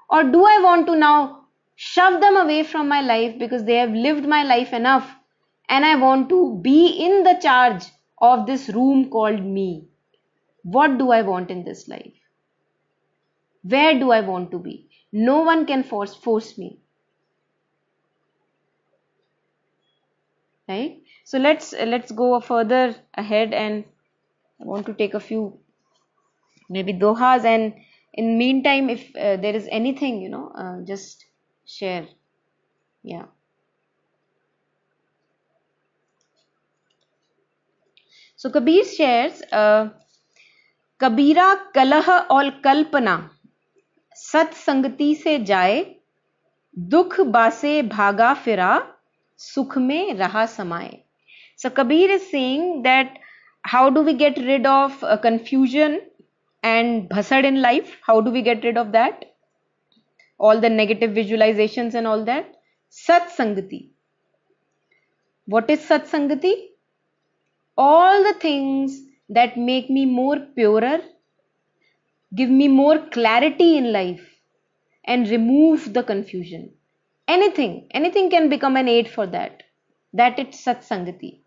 Or do I want to now shove them away from my life because they have lived my life enough and I want to be in the charge of this room called me? What do I want in this life? Where do I want to be? No one can force, force me. Right? So let's let's go further ahead and I want to take a few maybe dohas and in meantime if uh, there is anything you know uh, just share yeah so kabir shares uh, kabira kalah all kalpana सत्संगति से जाए दुख बासे भागा फिरा सुख में रहा समाए so Kabir is saying that how do we get rid of confusion and भसड़ in life how do we get rid of that all the negative visualization and all that सत्संगति वॉट इज सत्संगति all the things that make me more purer give me more clarity in life and remove the confusion. Anything, anything can become an aid for that. That it's satsangati.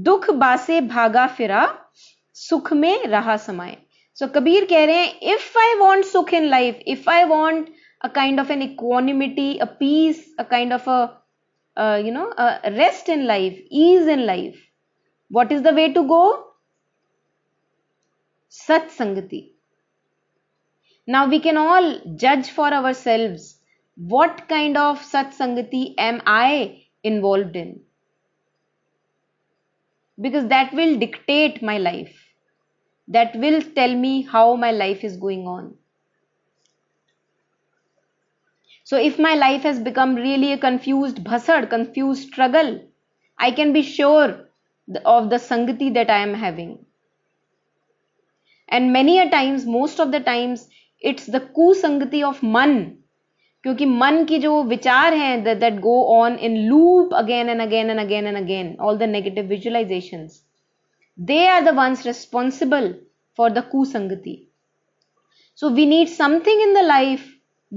Dukh base bhaga fira, sukh me raha samay. So Kabir kare, if I want sukh life, if I want a kind of an equanimity, a peace, a kind of a, uh, you know, a rest in life, ease in life, what is the way to go? Sat Sangati. Now we can all judge for ourselves what kind of Sat Sangati am I involved in because that will dictate my life. That will tell me how my life is going on. So, if my life has become really a confused bhasad, confused struggle, I can be sure of the sangati that I am having and many a times most of the times it's the kusangati of man क्योंकि मन की जो विचार हैं that go on in loop again and again and again and again all the negative visualization they are the ones responsible for the कुसंगति so we need something in the life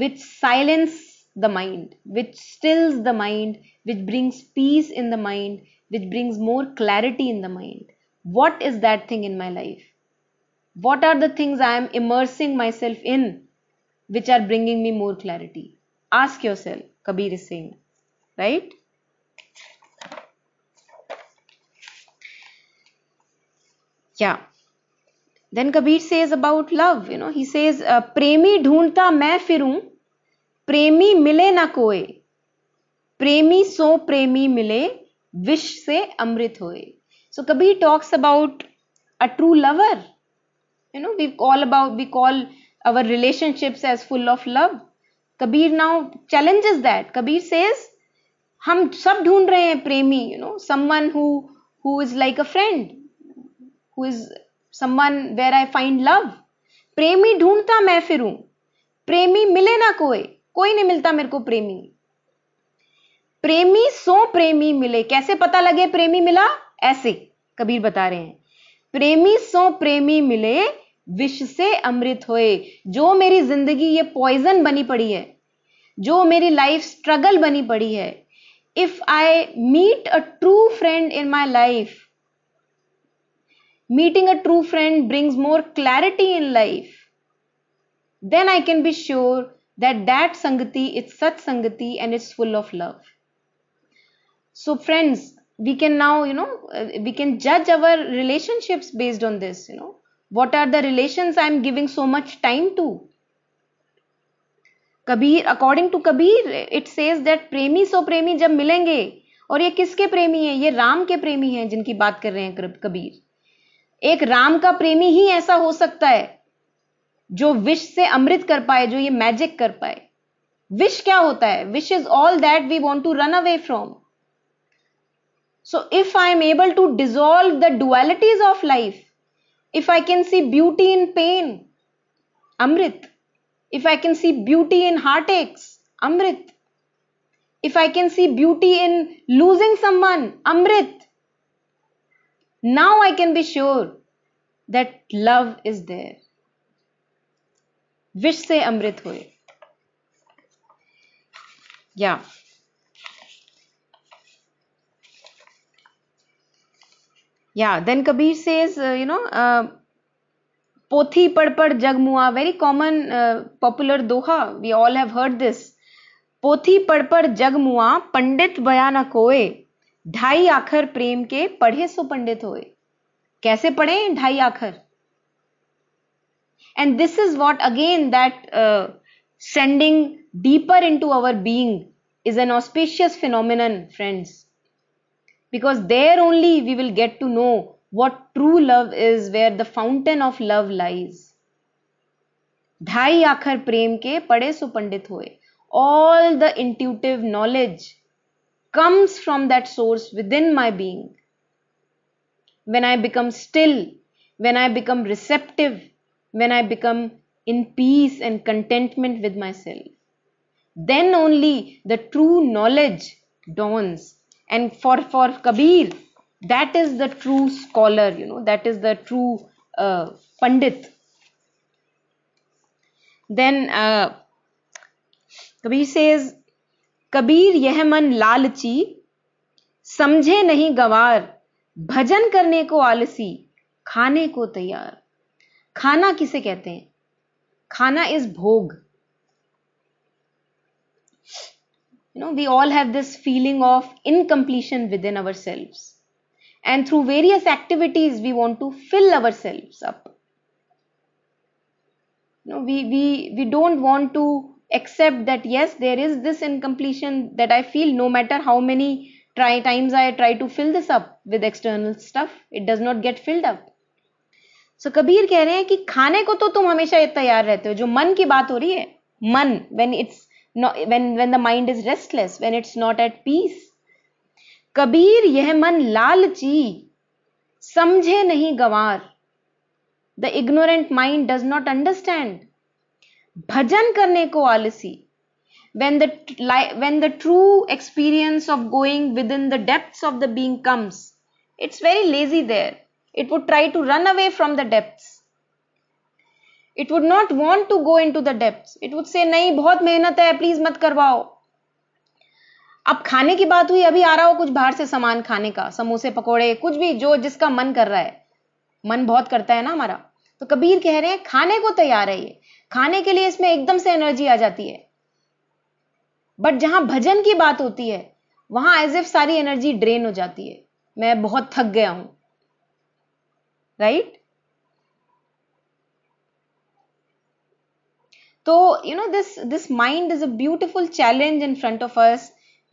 which silence the mind which stills the mind which brings peace in the mind which brings more clarity in the mind what is that thing in my life What are the things I am immersing myself in which are bringing me more clarity? Ask yourself, Kabir is saying, right? Yeah. Then Kabir says about love, you know, he says, Premi dhundta main firu premi mile na koi premi so premi mile wish se amrit होए so kabir talks about a true lover you know we all about we call our relationships as full of love kabir now challenges that kabir says हम सब ढूंढ रहे हैं प्रेमी you know someone who who is like a friend who is someone where I find love प्रेमी ढूंढता मैं फिरूं प्रेमी मिले ना कोई कोई नहीं मिलता मेरे को प्रेमी प्रेमी सो प्रेमी मिले कैसे पता लगे प्रेमी मिला ऐसे कबीर बता रहे हैं प्रेमी सो प्रेमी मिले विष से अमृत होए जो मेरी जिंदगी ये पॉइजन बनी पड़ी है जो मेरी लाइफ स्ट्रगल बनी पड़ी है if I meet a true friend in my life meeting a true friend brings more clarity in life then I can be sure that that संगति इट्स सच संगति and it's full of love so friends we can now you know we can जज our relationships based on this you know what are the relations i am giving so much time to Kabir according to Kabir it says that प्रेमी so प्रेमी जब मिलेंगे और ये किसके प्रेमी हैं ये राम के प्रेमी हैं जिनकी बात कर रहे हैं कबीर एक राम का प्रेमी ही ऐसा हो सकता है जो विश से अमृत कर पाए जो ये मैजिक कर पाए विश क्या होता है विश is all that we want to run away from so if I am able to dissolve the dualities of life If I can see beauty in pain, Amrit. If I can see beauty in heartaches, Amrit. If I can see beauty in losing someone, Amrit. Now I can be sure that love is there. विष से अमृत yeah. या then Kabir से you know पोथी पढ़ पढ़ जग मुआ very common popular doha we all have heard this पोथी पढ़ पढ़ जग मुआ पंडित बया न कोए ढाई आखर प्रेम के पढ़े सो पंडित होए कैसे पढ़े ढाई आखर and this is what again that sending deeper into our being is an auspicious phenomenon friends because there only we will get to know what true love is where the fountain of love lies ढाई आखर प्रेम के पड़े सो होए all the intuitive knowledge comes from that source within my being. When I become still, when I become receptive, when I become in peace and contentment with myself, then only the true knowledge dawns and for for kabir that is the true scholar you know that is the true uh, pandit then uh, kabir says kabir यह man lalchi samjhe nahi gawar bhajan karne ko आलसी khane ko taiyar khana kise kehte hain khana is bhog You know, we all have this feeling of incompletion within ourselves. And through various activities, we want to fill ourselves up. You know, we, we, we don't want to accept that, yes, there is this incompletion that I feel no matter how many try times I try to fill this up with external stuff, it does not get filled up. so, kabir keh rahe hain ki khane ko to tum hamesha तैयार rehte ho jo man ki baat ho rahi hai man when it's not, when when the mind is restless when it's not at peace Kabir, यह मन लालची समझे नहीं गवार the ignorant mind does not understand भजन करने को आलसी when the when the true experience of going within the depths of the being comes it's very lazy there it would try to run away from the depths it would not want to go into the depth it would say नहीं बहुत मेहनत है please मत करवाओ अब खाने की बात हुई अभी आ रहा हो कुछ बाहर से सामान खाने का समोसे पकोड़े कुछ भी जो जिसका मन कर रहा है मन बहुत करता है ना हमारा तो कबीर कह रहे हैं खाने को तैयार है ये खाने के लिए इसमें एकदम से एनर्जी आ जाती है बट जहां भजन की बात होती है वहां एज इफ सारी एनर्जी ड्रेन हो जाती है मैं बहुत थक गया हूं right so you know this this mind is a beautiful challenge in front of us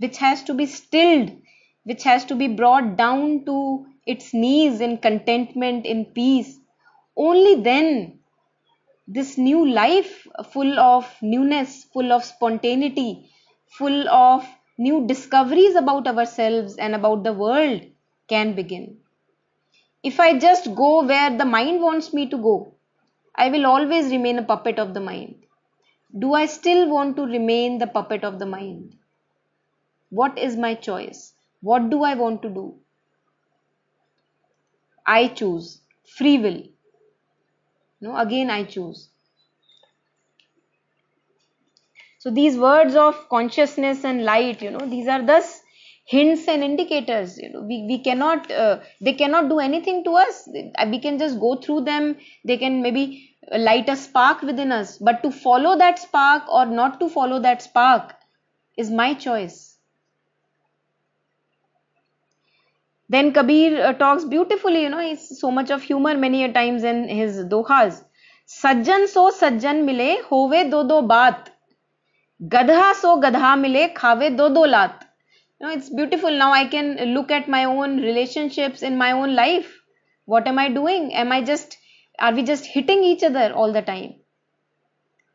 which has to be stilled which has to be brought down to its knees in contentment in peace only then this new life full of newness full of spontaneity full of new discoveries about ourselves and about the world can begin if i just go where the mind wants me to go i will always remain a puppet of the mind do I still want to remain the puppet of the mind? What is my choice? What do I want to do? I choose free will. No, again I choose. So these words of consciousness and light, you know, these are thus hints and indicators. You know, we, we cannot, uh, they cannot do anything to us. We can just go through them. They can maybe light a spark within us. But to follow that spark or not to follow that spark is my choice. Then Kabir uh, talks beautifully, you know, he's so much of humor many a times in his dohas. Sajjan so sajjan mile, hove do do baat. Gadha so gadha mile, khave do do lat. You know, it's beautiful. Now I can look at my own relationships in my own life. What am I doing? Am I just Are we just hitting each other all the time?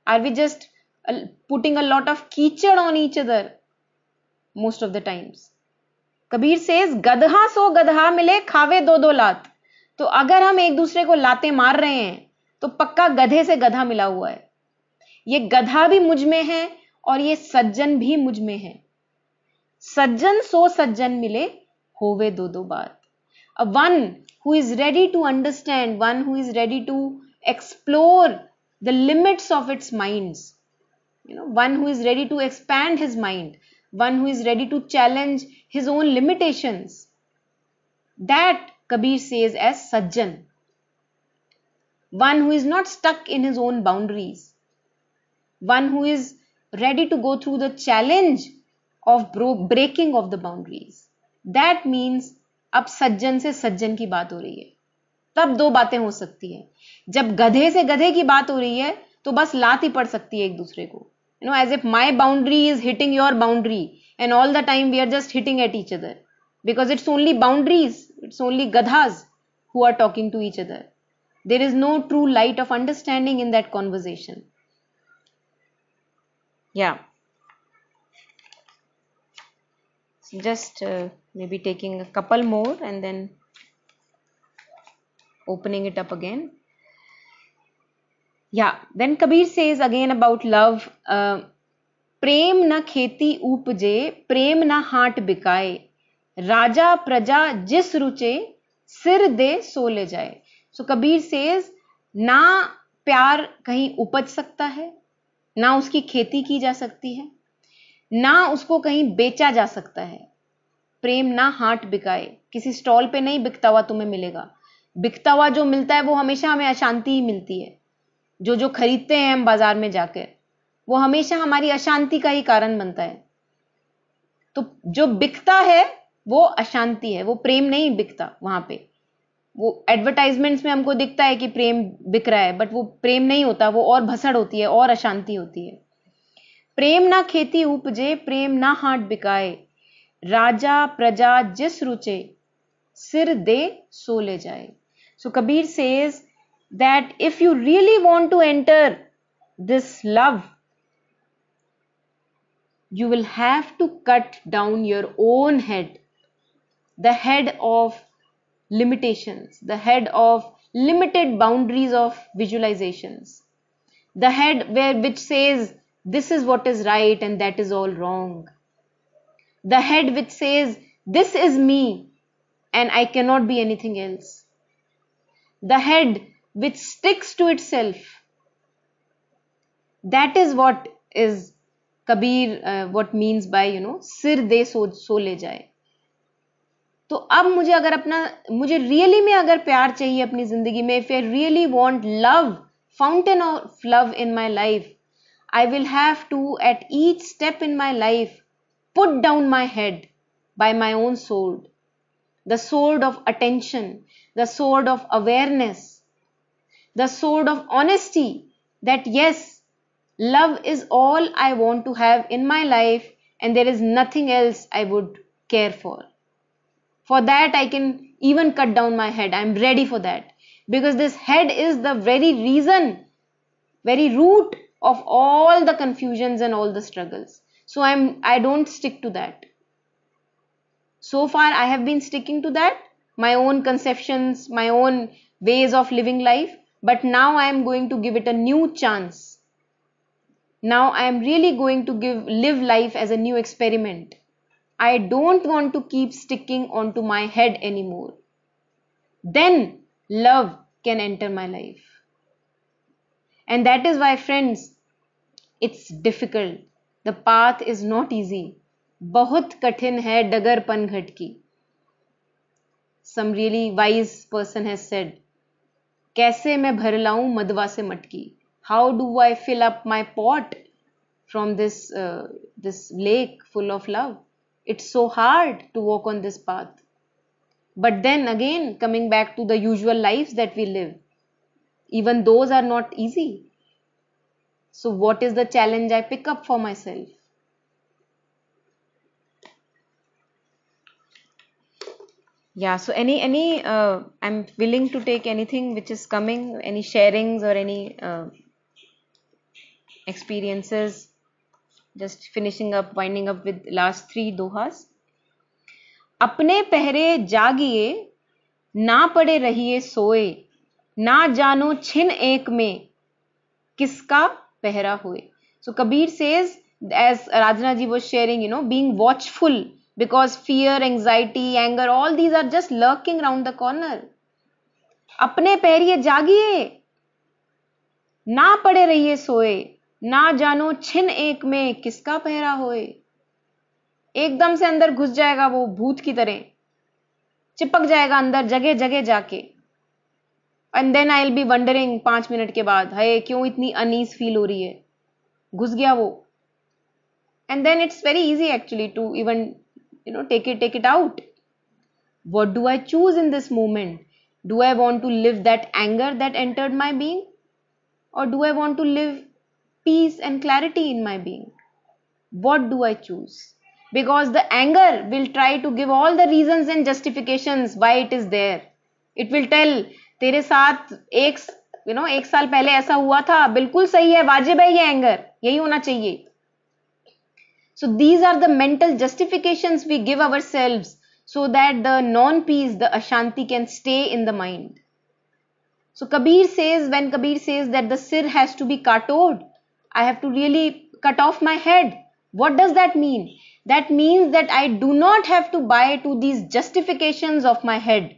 Are we just uh, putting a lot of keechad on each other most of the times? Kabir says गदहा so गदहा मिले खावे दो दो लात तो अगर हम एक दूसरे को लाते मार रहे हैं तो पक्का गधे से गधा मिला हुआ है ये गधा भी मुझ में है और ये सज्जन भी मुझ में है सज्जन सो सज्जन मिले होवे दो दो बात अब one who is ready to understand, one who is ready to explore the limits of its minds, you know, one who is ready to expand his mind, one who is ready to challenge his own limitations. That Kabir says as Sajjan, one who is not stuck in his own boundaries, one who is ready to go through the challenge of breaking of the boundaries. That means अब सज्जन से सज्जन की बात हो रही है तब दो बातें हो सकती है जब गधे से गधे की बात हो रही है तो बस लात ही पड़ सकती है एक दूसरे को you know as if my boundary is hitting your boundary and all the time we are just hitting at each other because it's only boundaries it's only गधाज who are talking to each other there is no true light of understanding in that conversation या just maybe taking a couple more and then opening it up again yeah then kabir says again about love uh, प्रेम न खेती उपजे प्रेम न हाट बिकाए राजा प्रजा जिस रुचे सिर दे सो ले जाए सो so, कबीर सेज ना प्यार कहीं उपज सकता है ना उसकी खेती की जा सकती है ना उसको कहीं बेचा जा सकता है प्रेम ना हाट बिकाए किसी स्टॉल पे नहीं बिकता हुआ तुम्हें मिलेगा बिकता हुआ जो मिलता है वो हमेशा हमें अशांति ही मिलती है जो जो खरीदते हैं हम बाजार में जाकर वो हमेशा हमारी अशांति का ही कारण बनता है तो जो बिकता है वो अशांति है वो प्रेम नहीं बिकता वहां पे वो एडवर्टाइजमेंट्स में हमको दिखता है कि प्रेम बिक रहा है बट वो प्रेम नहीं होता वो और भसड़ होती है और अशांति होती है प्रेम ना खेती उपजे प्रेम ना हाट बिकाए राजा प्रजा जिस रुचे सिर दे सो ले जाए so Kabir says that if you really want to enter this love you will have to cut down your own head the head of limitation the head of limited boundaries of visualization the head where which says this is what is right and that is all wrong the head which says, This is me and I cannot be anything else. The head which sticks to itself. That is what is Kabir, uh, what means by, you know, sir de so, so le jaye तो अब मुझे अगर अपना मुझे really में अगर प्यार चाहिए अपनी जिंदगी में if I really want love fountain of love in my life I will have to at each step in my life put down my head by my own sword, the sword of attention, the sword of awareness, the sword of honesty that yes, love is all I want to have in my life and there is nothing else I would care for. For that, I can even cut down my head. I'm ready for that because this head is the very reason, very root of all the confusions and all the struggles. So I'm I don't stick to that. So far I have been sticking to that, my own conceptions, my own ways of living life, but now I am going to give it a new chance. Now I am really going to give live life as a new experiment. I don't want to keep sticking onto my head anymore. Then love can enter my life. And that is why, friends, it's difficult the path is not easy बहुत कठिन है डगर पनघट की some really wise person has said कैसे मैं भर लाऊं मदवा से मटकी how do I fill up my pot from this this lake full of love it's so hard to walk on this path but then again coming back to the usual life that we live even those are not easy So what is the challenge I pick up for myself? Yeah, so any, any, uh, I'm willing to take anything which is coming, any sharings or any uh, experiences, just finishing up, winding up with last three dohas. अपने पहरे जागिए ना पड़े रहिए सोए ना जानो छिन एक में किसका पहरा हुए so Kabir says as Rajna ji was sharing you know being watchful because fear anxiety anger all these are just lurking round the corner अपने पैरिए जागिए ना पड़े रहिए सोए ना जानो छिन एक में किसका पहरा होए एकदम से अंदर घुस जाएगा वो भूत की तरह चिपक जाएगा अंदर जगह जगह जाके And then I'll be wondering, पाँच मिनट के बाद है क्यों इतनी अनीस फील हो रही है घुस गया वो and then it's very easy actually to even you know take it take what do i choose in this moment do i want to live that anger that entered my being or do i want to live peace and clarity in my being what do i choose because the anger will try to give all the reasons and justifications why it is there it will tell तेरे साथ एक you know एक साल पहले ऐसा हुआ था बिल्कुल सही है वाजिब है ये एंगर यही होना चाहिए so these are the mental justification we give ourselves so that the non peace the अशांति can stay in the mind so Kabir says when Kabir says that the सिर हैज टू बी काटोड I have to really cut off my head what does that mean that means that I do not have to buy to these justification of my head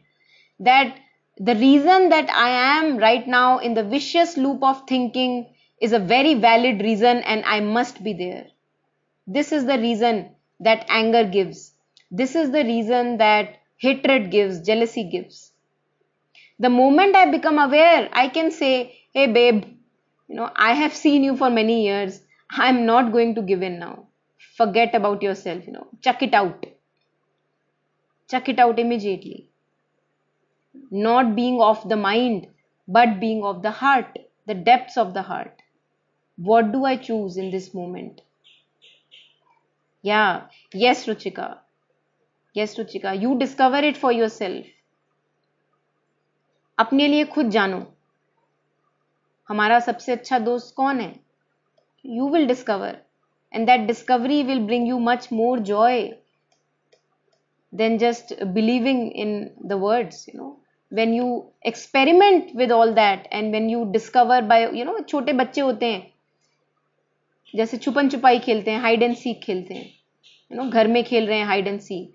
that the reason that I am right now in the vicious loop of thinking is a very valid reason and I must be there. This is the reason that anger gives. This is the reason that hatred gives, jealousy gives. The moment I become aware, I can say, hey babe, you know, I have seen you for many years. I'm not going to give in now. Forget about yourself, you know, chuck it out. Chuck it out immediately not being of the mind, but being of the heart, the depths of the heart. What do I choose in this moment? Yeah, yes, Ruchika. Yes, Ruchika, you discover it for yourself. अपने लिए खुद जानो हमारा सबसे अच्छा दोस्त कौन है you will discover and that discovery will bring you much more joy than just believing in the words you know when you experiment with all that and when you discover by you know छोटे बच्चे होते हैं जैसे छुपन छुपाई खेलते हैं hide and seek खेलते हैं यू नो घर में खेल रहे हैं hide and seek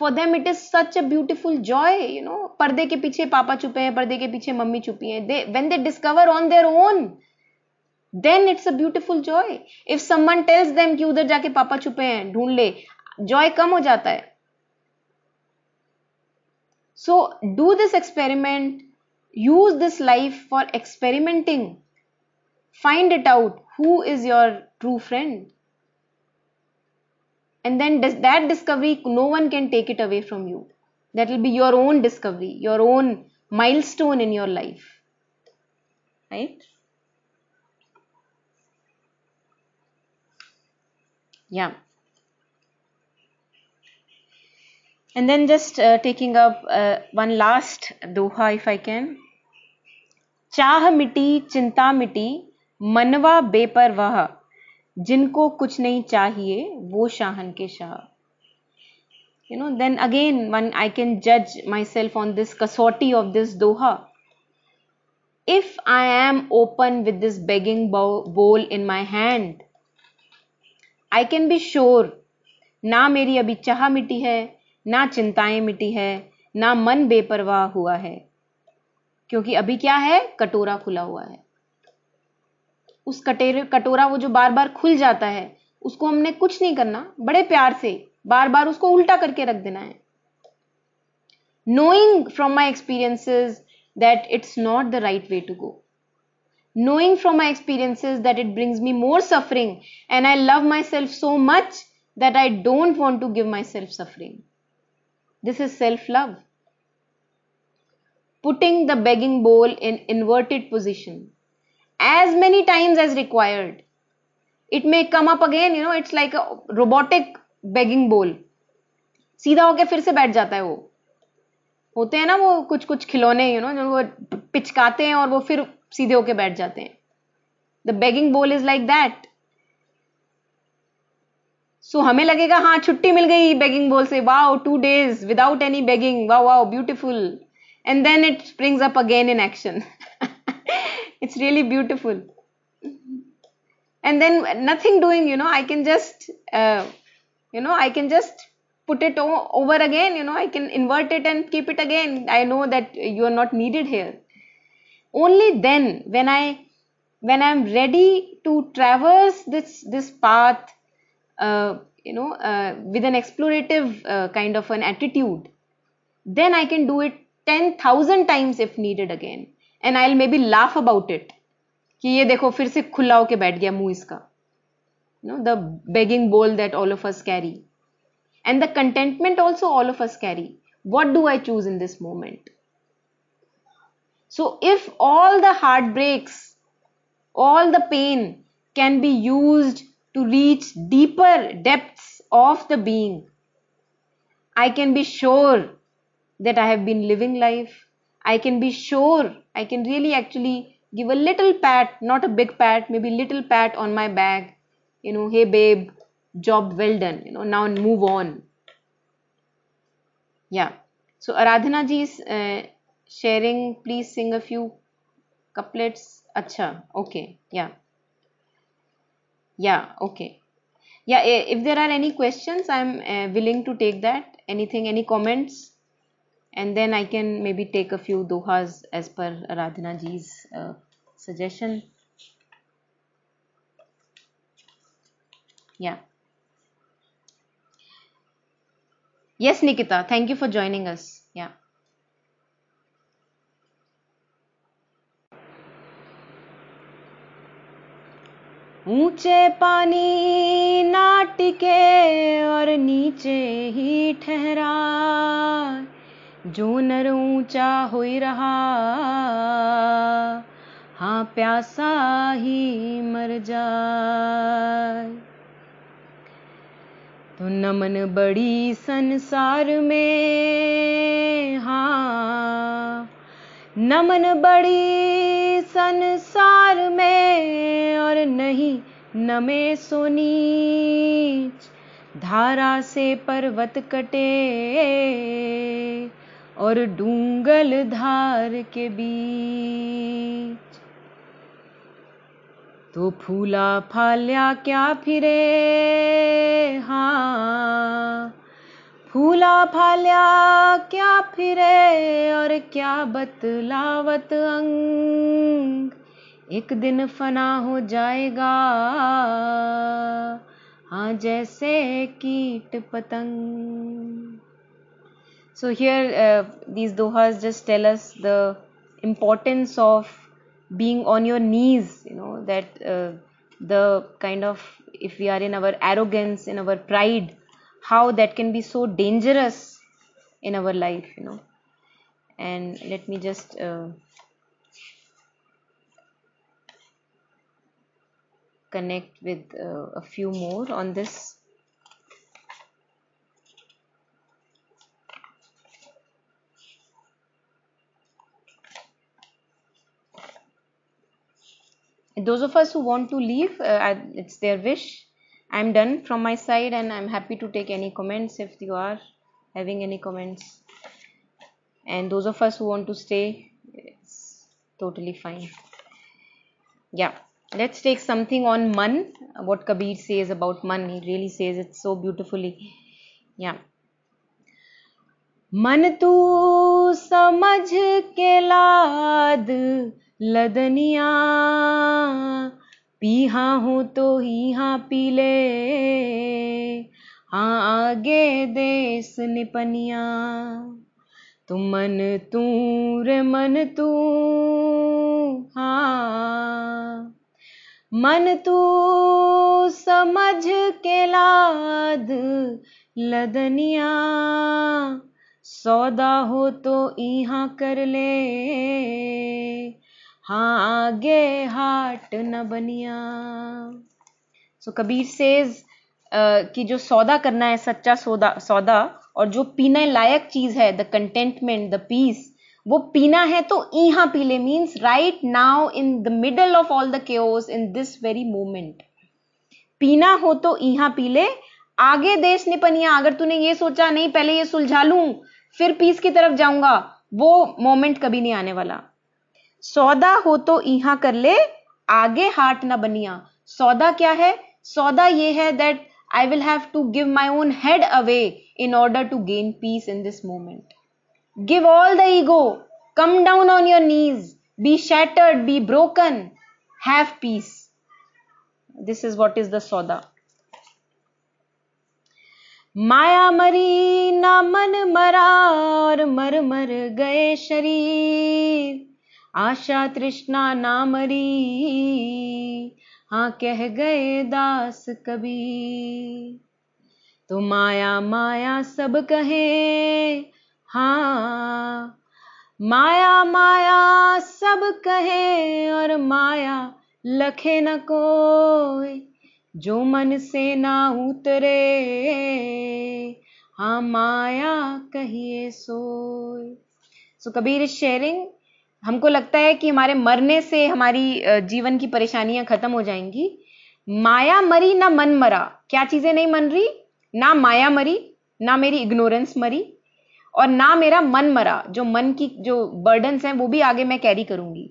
for them it is such a beautiful joy you know पर्दे के पीछे पापा छुपे हैं पर्दे के पीछे मम्मी छुपी है they when they discover on their own then it's a beautiful joy if someone tells them कि उधर जाके पापा छुपे हैं ढूंढ ले जॉय कम हो जाता है So do this experiment, use this life for experimenting. Find it out who is your true friend. And then does that discovery, no one can take it away from you. That will be your own discovery, your own milestone in your life. Right? Yeah. and then just uh, taking up uh, one last doha if i can चाह मिटी चिंता मिटी मनवा बेपरवाह जिनको कुछ नहीं चाहिए वो शाहन के Shah you know then again one i can judge myself on this kasoti of this doha if i am open with this begging bowl in my hand i can be sure ना मेरी अभी चाह मिटी है ना चिंताएं मिटी है ना मन बेपरवाह हुआ है क्योंकि अभी क्या है कटोरा खुला हुआ है उस कटेरे कटोरा वो जो बार बार खुल जाता है उसको हमने कुछ नहीं करना बड़े प्यार से बार बार उसको उल्टा करके रख देना है knowing from my experiences that it's not the right way to go knowing from my experiences that it brings me more suffering and I love myself so much that I don't want to give myself suffering This is self-love. Putting the begging bowl in inverted position as many times as required. It may come up again, you know, it's like a robotic begging bowl. सीधा होके फिर से बैठ जाता है वो होते हैं ना वो kuch कुछ खिलौने यू नो जो वो पिचकाते हैं और वो फिर सीधे होके baith jate hain the begging bowl is like that सो हमें लगेगा हाँ छुट्टी मिल गई बेगिंग बोल से wow two days without any begging wow wow beautiful and then it springs up again in action it's really beautiful and then nothing doing you know i can just uh, you know i can just put it over again you know i can invert it and keep it again i know that you are not needed here only then when i when i'm ready to traverse this this path Uh, you know uh, with an explorative uh, kind of an attitude then i can do it 10000 times if needed again and i'll maybe laugh about it कि ये देखो फिर से खुला होके you know the begging bowl that all of us carry and the contentment also all of us carry what do i choose in this moment so if all the heartbreaks all the pain can be used to reach deeper depths of the being. I can be sure that I have been living life. I can be sure I can really actually give a little pat, not a big pat, maybe little pat on my back. You know, hey babe, job well done. You know, now move on. Yeah. So Aradhana ji is uh, sharing. Please sing a few couplets. Acha. Okay. Yeah yeah okay yeah eh, if there are any questions i'm uh, willing to take that anything any comments and then i can maybe take a few dohas as per radhana ji's uh, suggestion yeah yes nikita thank you for joining us ऊंचे पानी नाटिके और नीचे ही ठहरा जो नर ऊंचा हो रहा हाँ प्यासा ही मर जाए तो नमन बड़ी संसार में हाँ नमन बड़ी संसार में और नहीं नमे सोनीच धारा से पर्वत कटे और डूंगल धार के बीच तो फूला फाल्या क्या फिरे हाँ भूला फाल्या क्या फिरे और क्या बतलावत अंग एक दिन फना हो जाएगा हाँ जैसे कीट पतंग so here this dohas just tell us the importance of being on your knees you know that the kind of if we are in our arrogance in our pride how that can be so dangerous in our life you know and let me just uh, connect with uh, a few more on this those of us who want to leave uh, it's their wish I'm done from my side and I'm happy to take any comments if you are having any comments and those of us who want to stay it's totally fine yeah let's take something on man what kabir says about man he really says it so beautifully yeah मन तू समझ के लाद लदनिया पीहा हो तो ही हाँ P ले हाँ आगे देश निपनिया तू मन तू रे मन तू हाँ मन तू समझ के लाद लदनिया सौदा हो तो यहाँ कर ले हाँ आगे हाट न बनिया so so, Kabir says uh, कि जो सौदा करना है सच्चा सौदा सौदा और जो पीने लायक चीज है द कंटेंटमेंट द पीस वो पीना है तो यहाँ पी ले means right now in the middle of all the chaos in this very moment पीना हो तो यहां पी ले आगे देश ने अगर तूने ये सोचा नहीं पहले ये सुलझा लूं फिर पीस की तरफ जाऊंगा वो मोमेंट कभी नहीं आने वाला सौदा हो तो यहां कर ले आगे हाट ना बनिया सौदा क्या है सौदा ये है that I will have to give my own head away in order to gain peace in this moment give all the ego come down on your knees be shattered be broken have peace this is what is the सौदा माया मरी ना मन मरा और मर मर गए शरीर आशा तृष्णा नामरी हाँ कह गए दास कभी तो माया माया सब कहे हाँ माया माया सब कहे और माया लखे न कोई जो मन से ना उतरे हाँ माया कहिए सोए सो कबीर शेयरिंग हमको लगता है कि हमारे मरने से हमारी जीवन की परेशानियां खत्म हो जाएंगी माया मरी ना मन मरा क्या चीजें नहीं मन रही ना माया मरी ना मेरी इग्नोरेंस मरी और ना मेरा मन मरा जो मन की जो बर्डन्स हैं वो भी आगे मैं कैरी करूंगी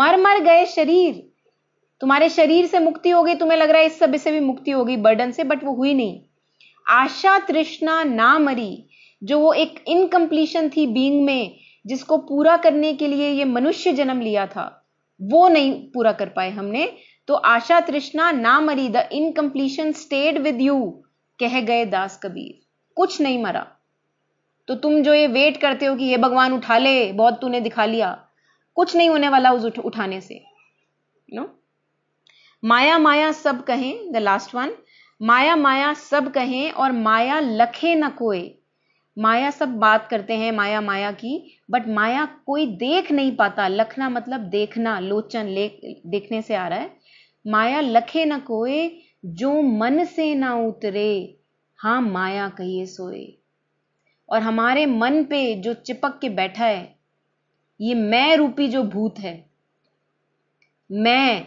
मर मर गए शरीर तुम्हारे शरीर से मुक्ति हो गई तुम्हें लग रहा है इस सब से भी मुक्ति होगी बर्डन से बट वो हुई नहीं आशा तृष्णा ना मरी जो वो एक इनकम्प्लीशन थी बींग में जिसको पूरा करने के लिए ये मनुष्य जन्म लिया था वो नहीं पूरा कर पाए हमने तो आशा तृष्णा ना मरी the incompletion stayed with you कह गए दास कबीर कुछ नहीं मरा तो तुम जो ये वेट करते हो कि ये भगवान उठा ले बहुत तूने दिखा लिया कुछ नहीं होने वाला उस उठ, उठाने से नो no? माया माया सब कहें द लास्ट वन माया माया सब कहें और माया लखे न कोई माया सब बात करते हैं माया माया की बट माया कोई देख नहीं पाता लखना मतलब देखना लोचन ले देखने से आ रहा है माया लखे न कोए जो मन से ना उतरे हाँ माया कहिए सोए और हमारे मन पे जो चिपक के बैठा है ये मैं रूपी जो भूत है मैं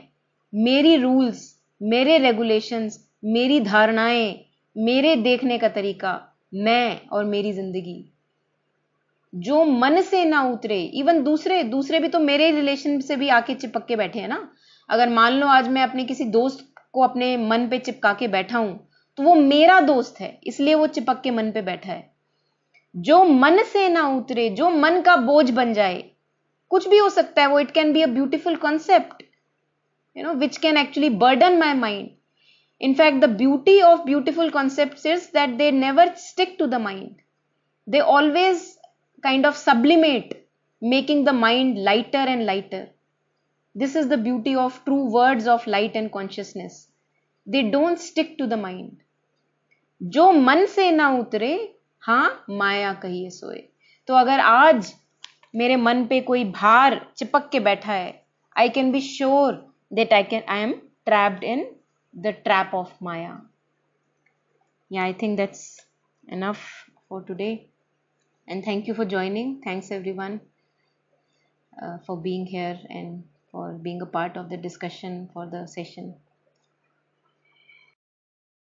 मेरी रूल्स मेरे रेगुलेशंस मेरी धारणाएं मेरे देखने का तरीका मैं और मेरी जिंदगी जो मन से ना उतरे इवन दूसरे दूसरे भी तो मेरे रिलेशन से भी आके चिपक के बैठे हैं ना अगर मान लो आज मैं अपने किसी दोस्त को अपने मन पे चिपका के बैठा हूं तो वो मेरा दोस्त है इसलिए वो चिपक के मन पे बैठा है जो मन से ना उतरे जो मन का बोझ बन जाए कुछ भी हो सकता है वो it can be a beautiful concept you know which can actually burden my mind In fact, the beauty of beautiful concepts is that they never stick to the mind. They always kind of sublimate, making the mind lighter and lighter. This is the beauty of true words of light and consciousness. They don't stick to the mind. jo man se na utre ha maya kahiye soye to agar aaj mere man pe koi bhar chipak ke baitha hai i can be sure that i can i am trapped in The Trap of Maya. Yeah, I think that's enough for today. And thank you for joining. Thanks everyone uh, for being here and for being a part of the discussion for the session.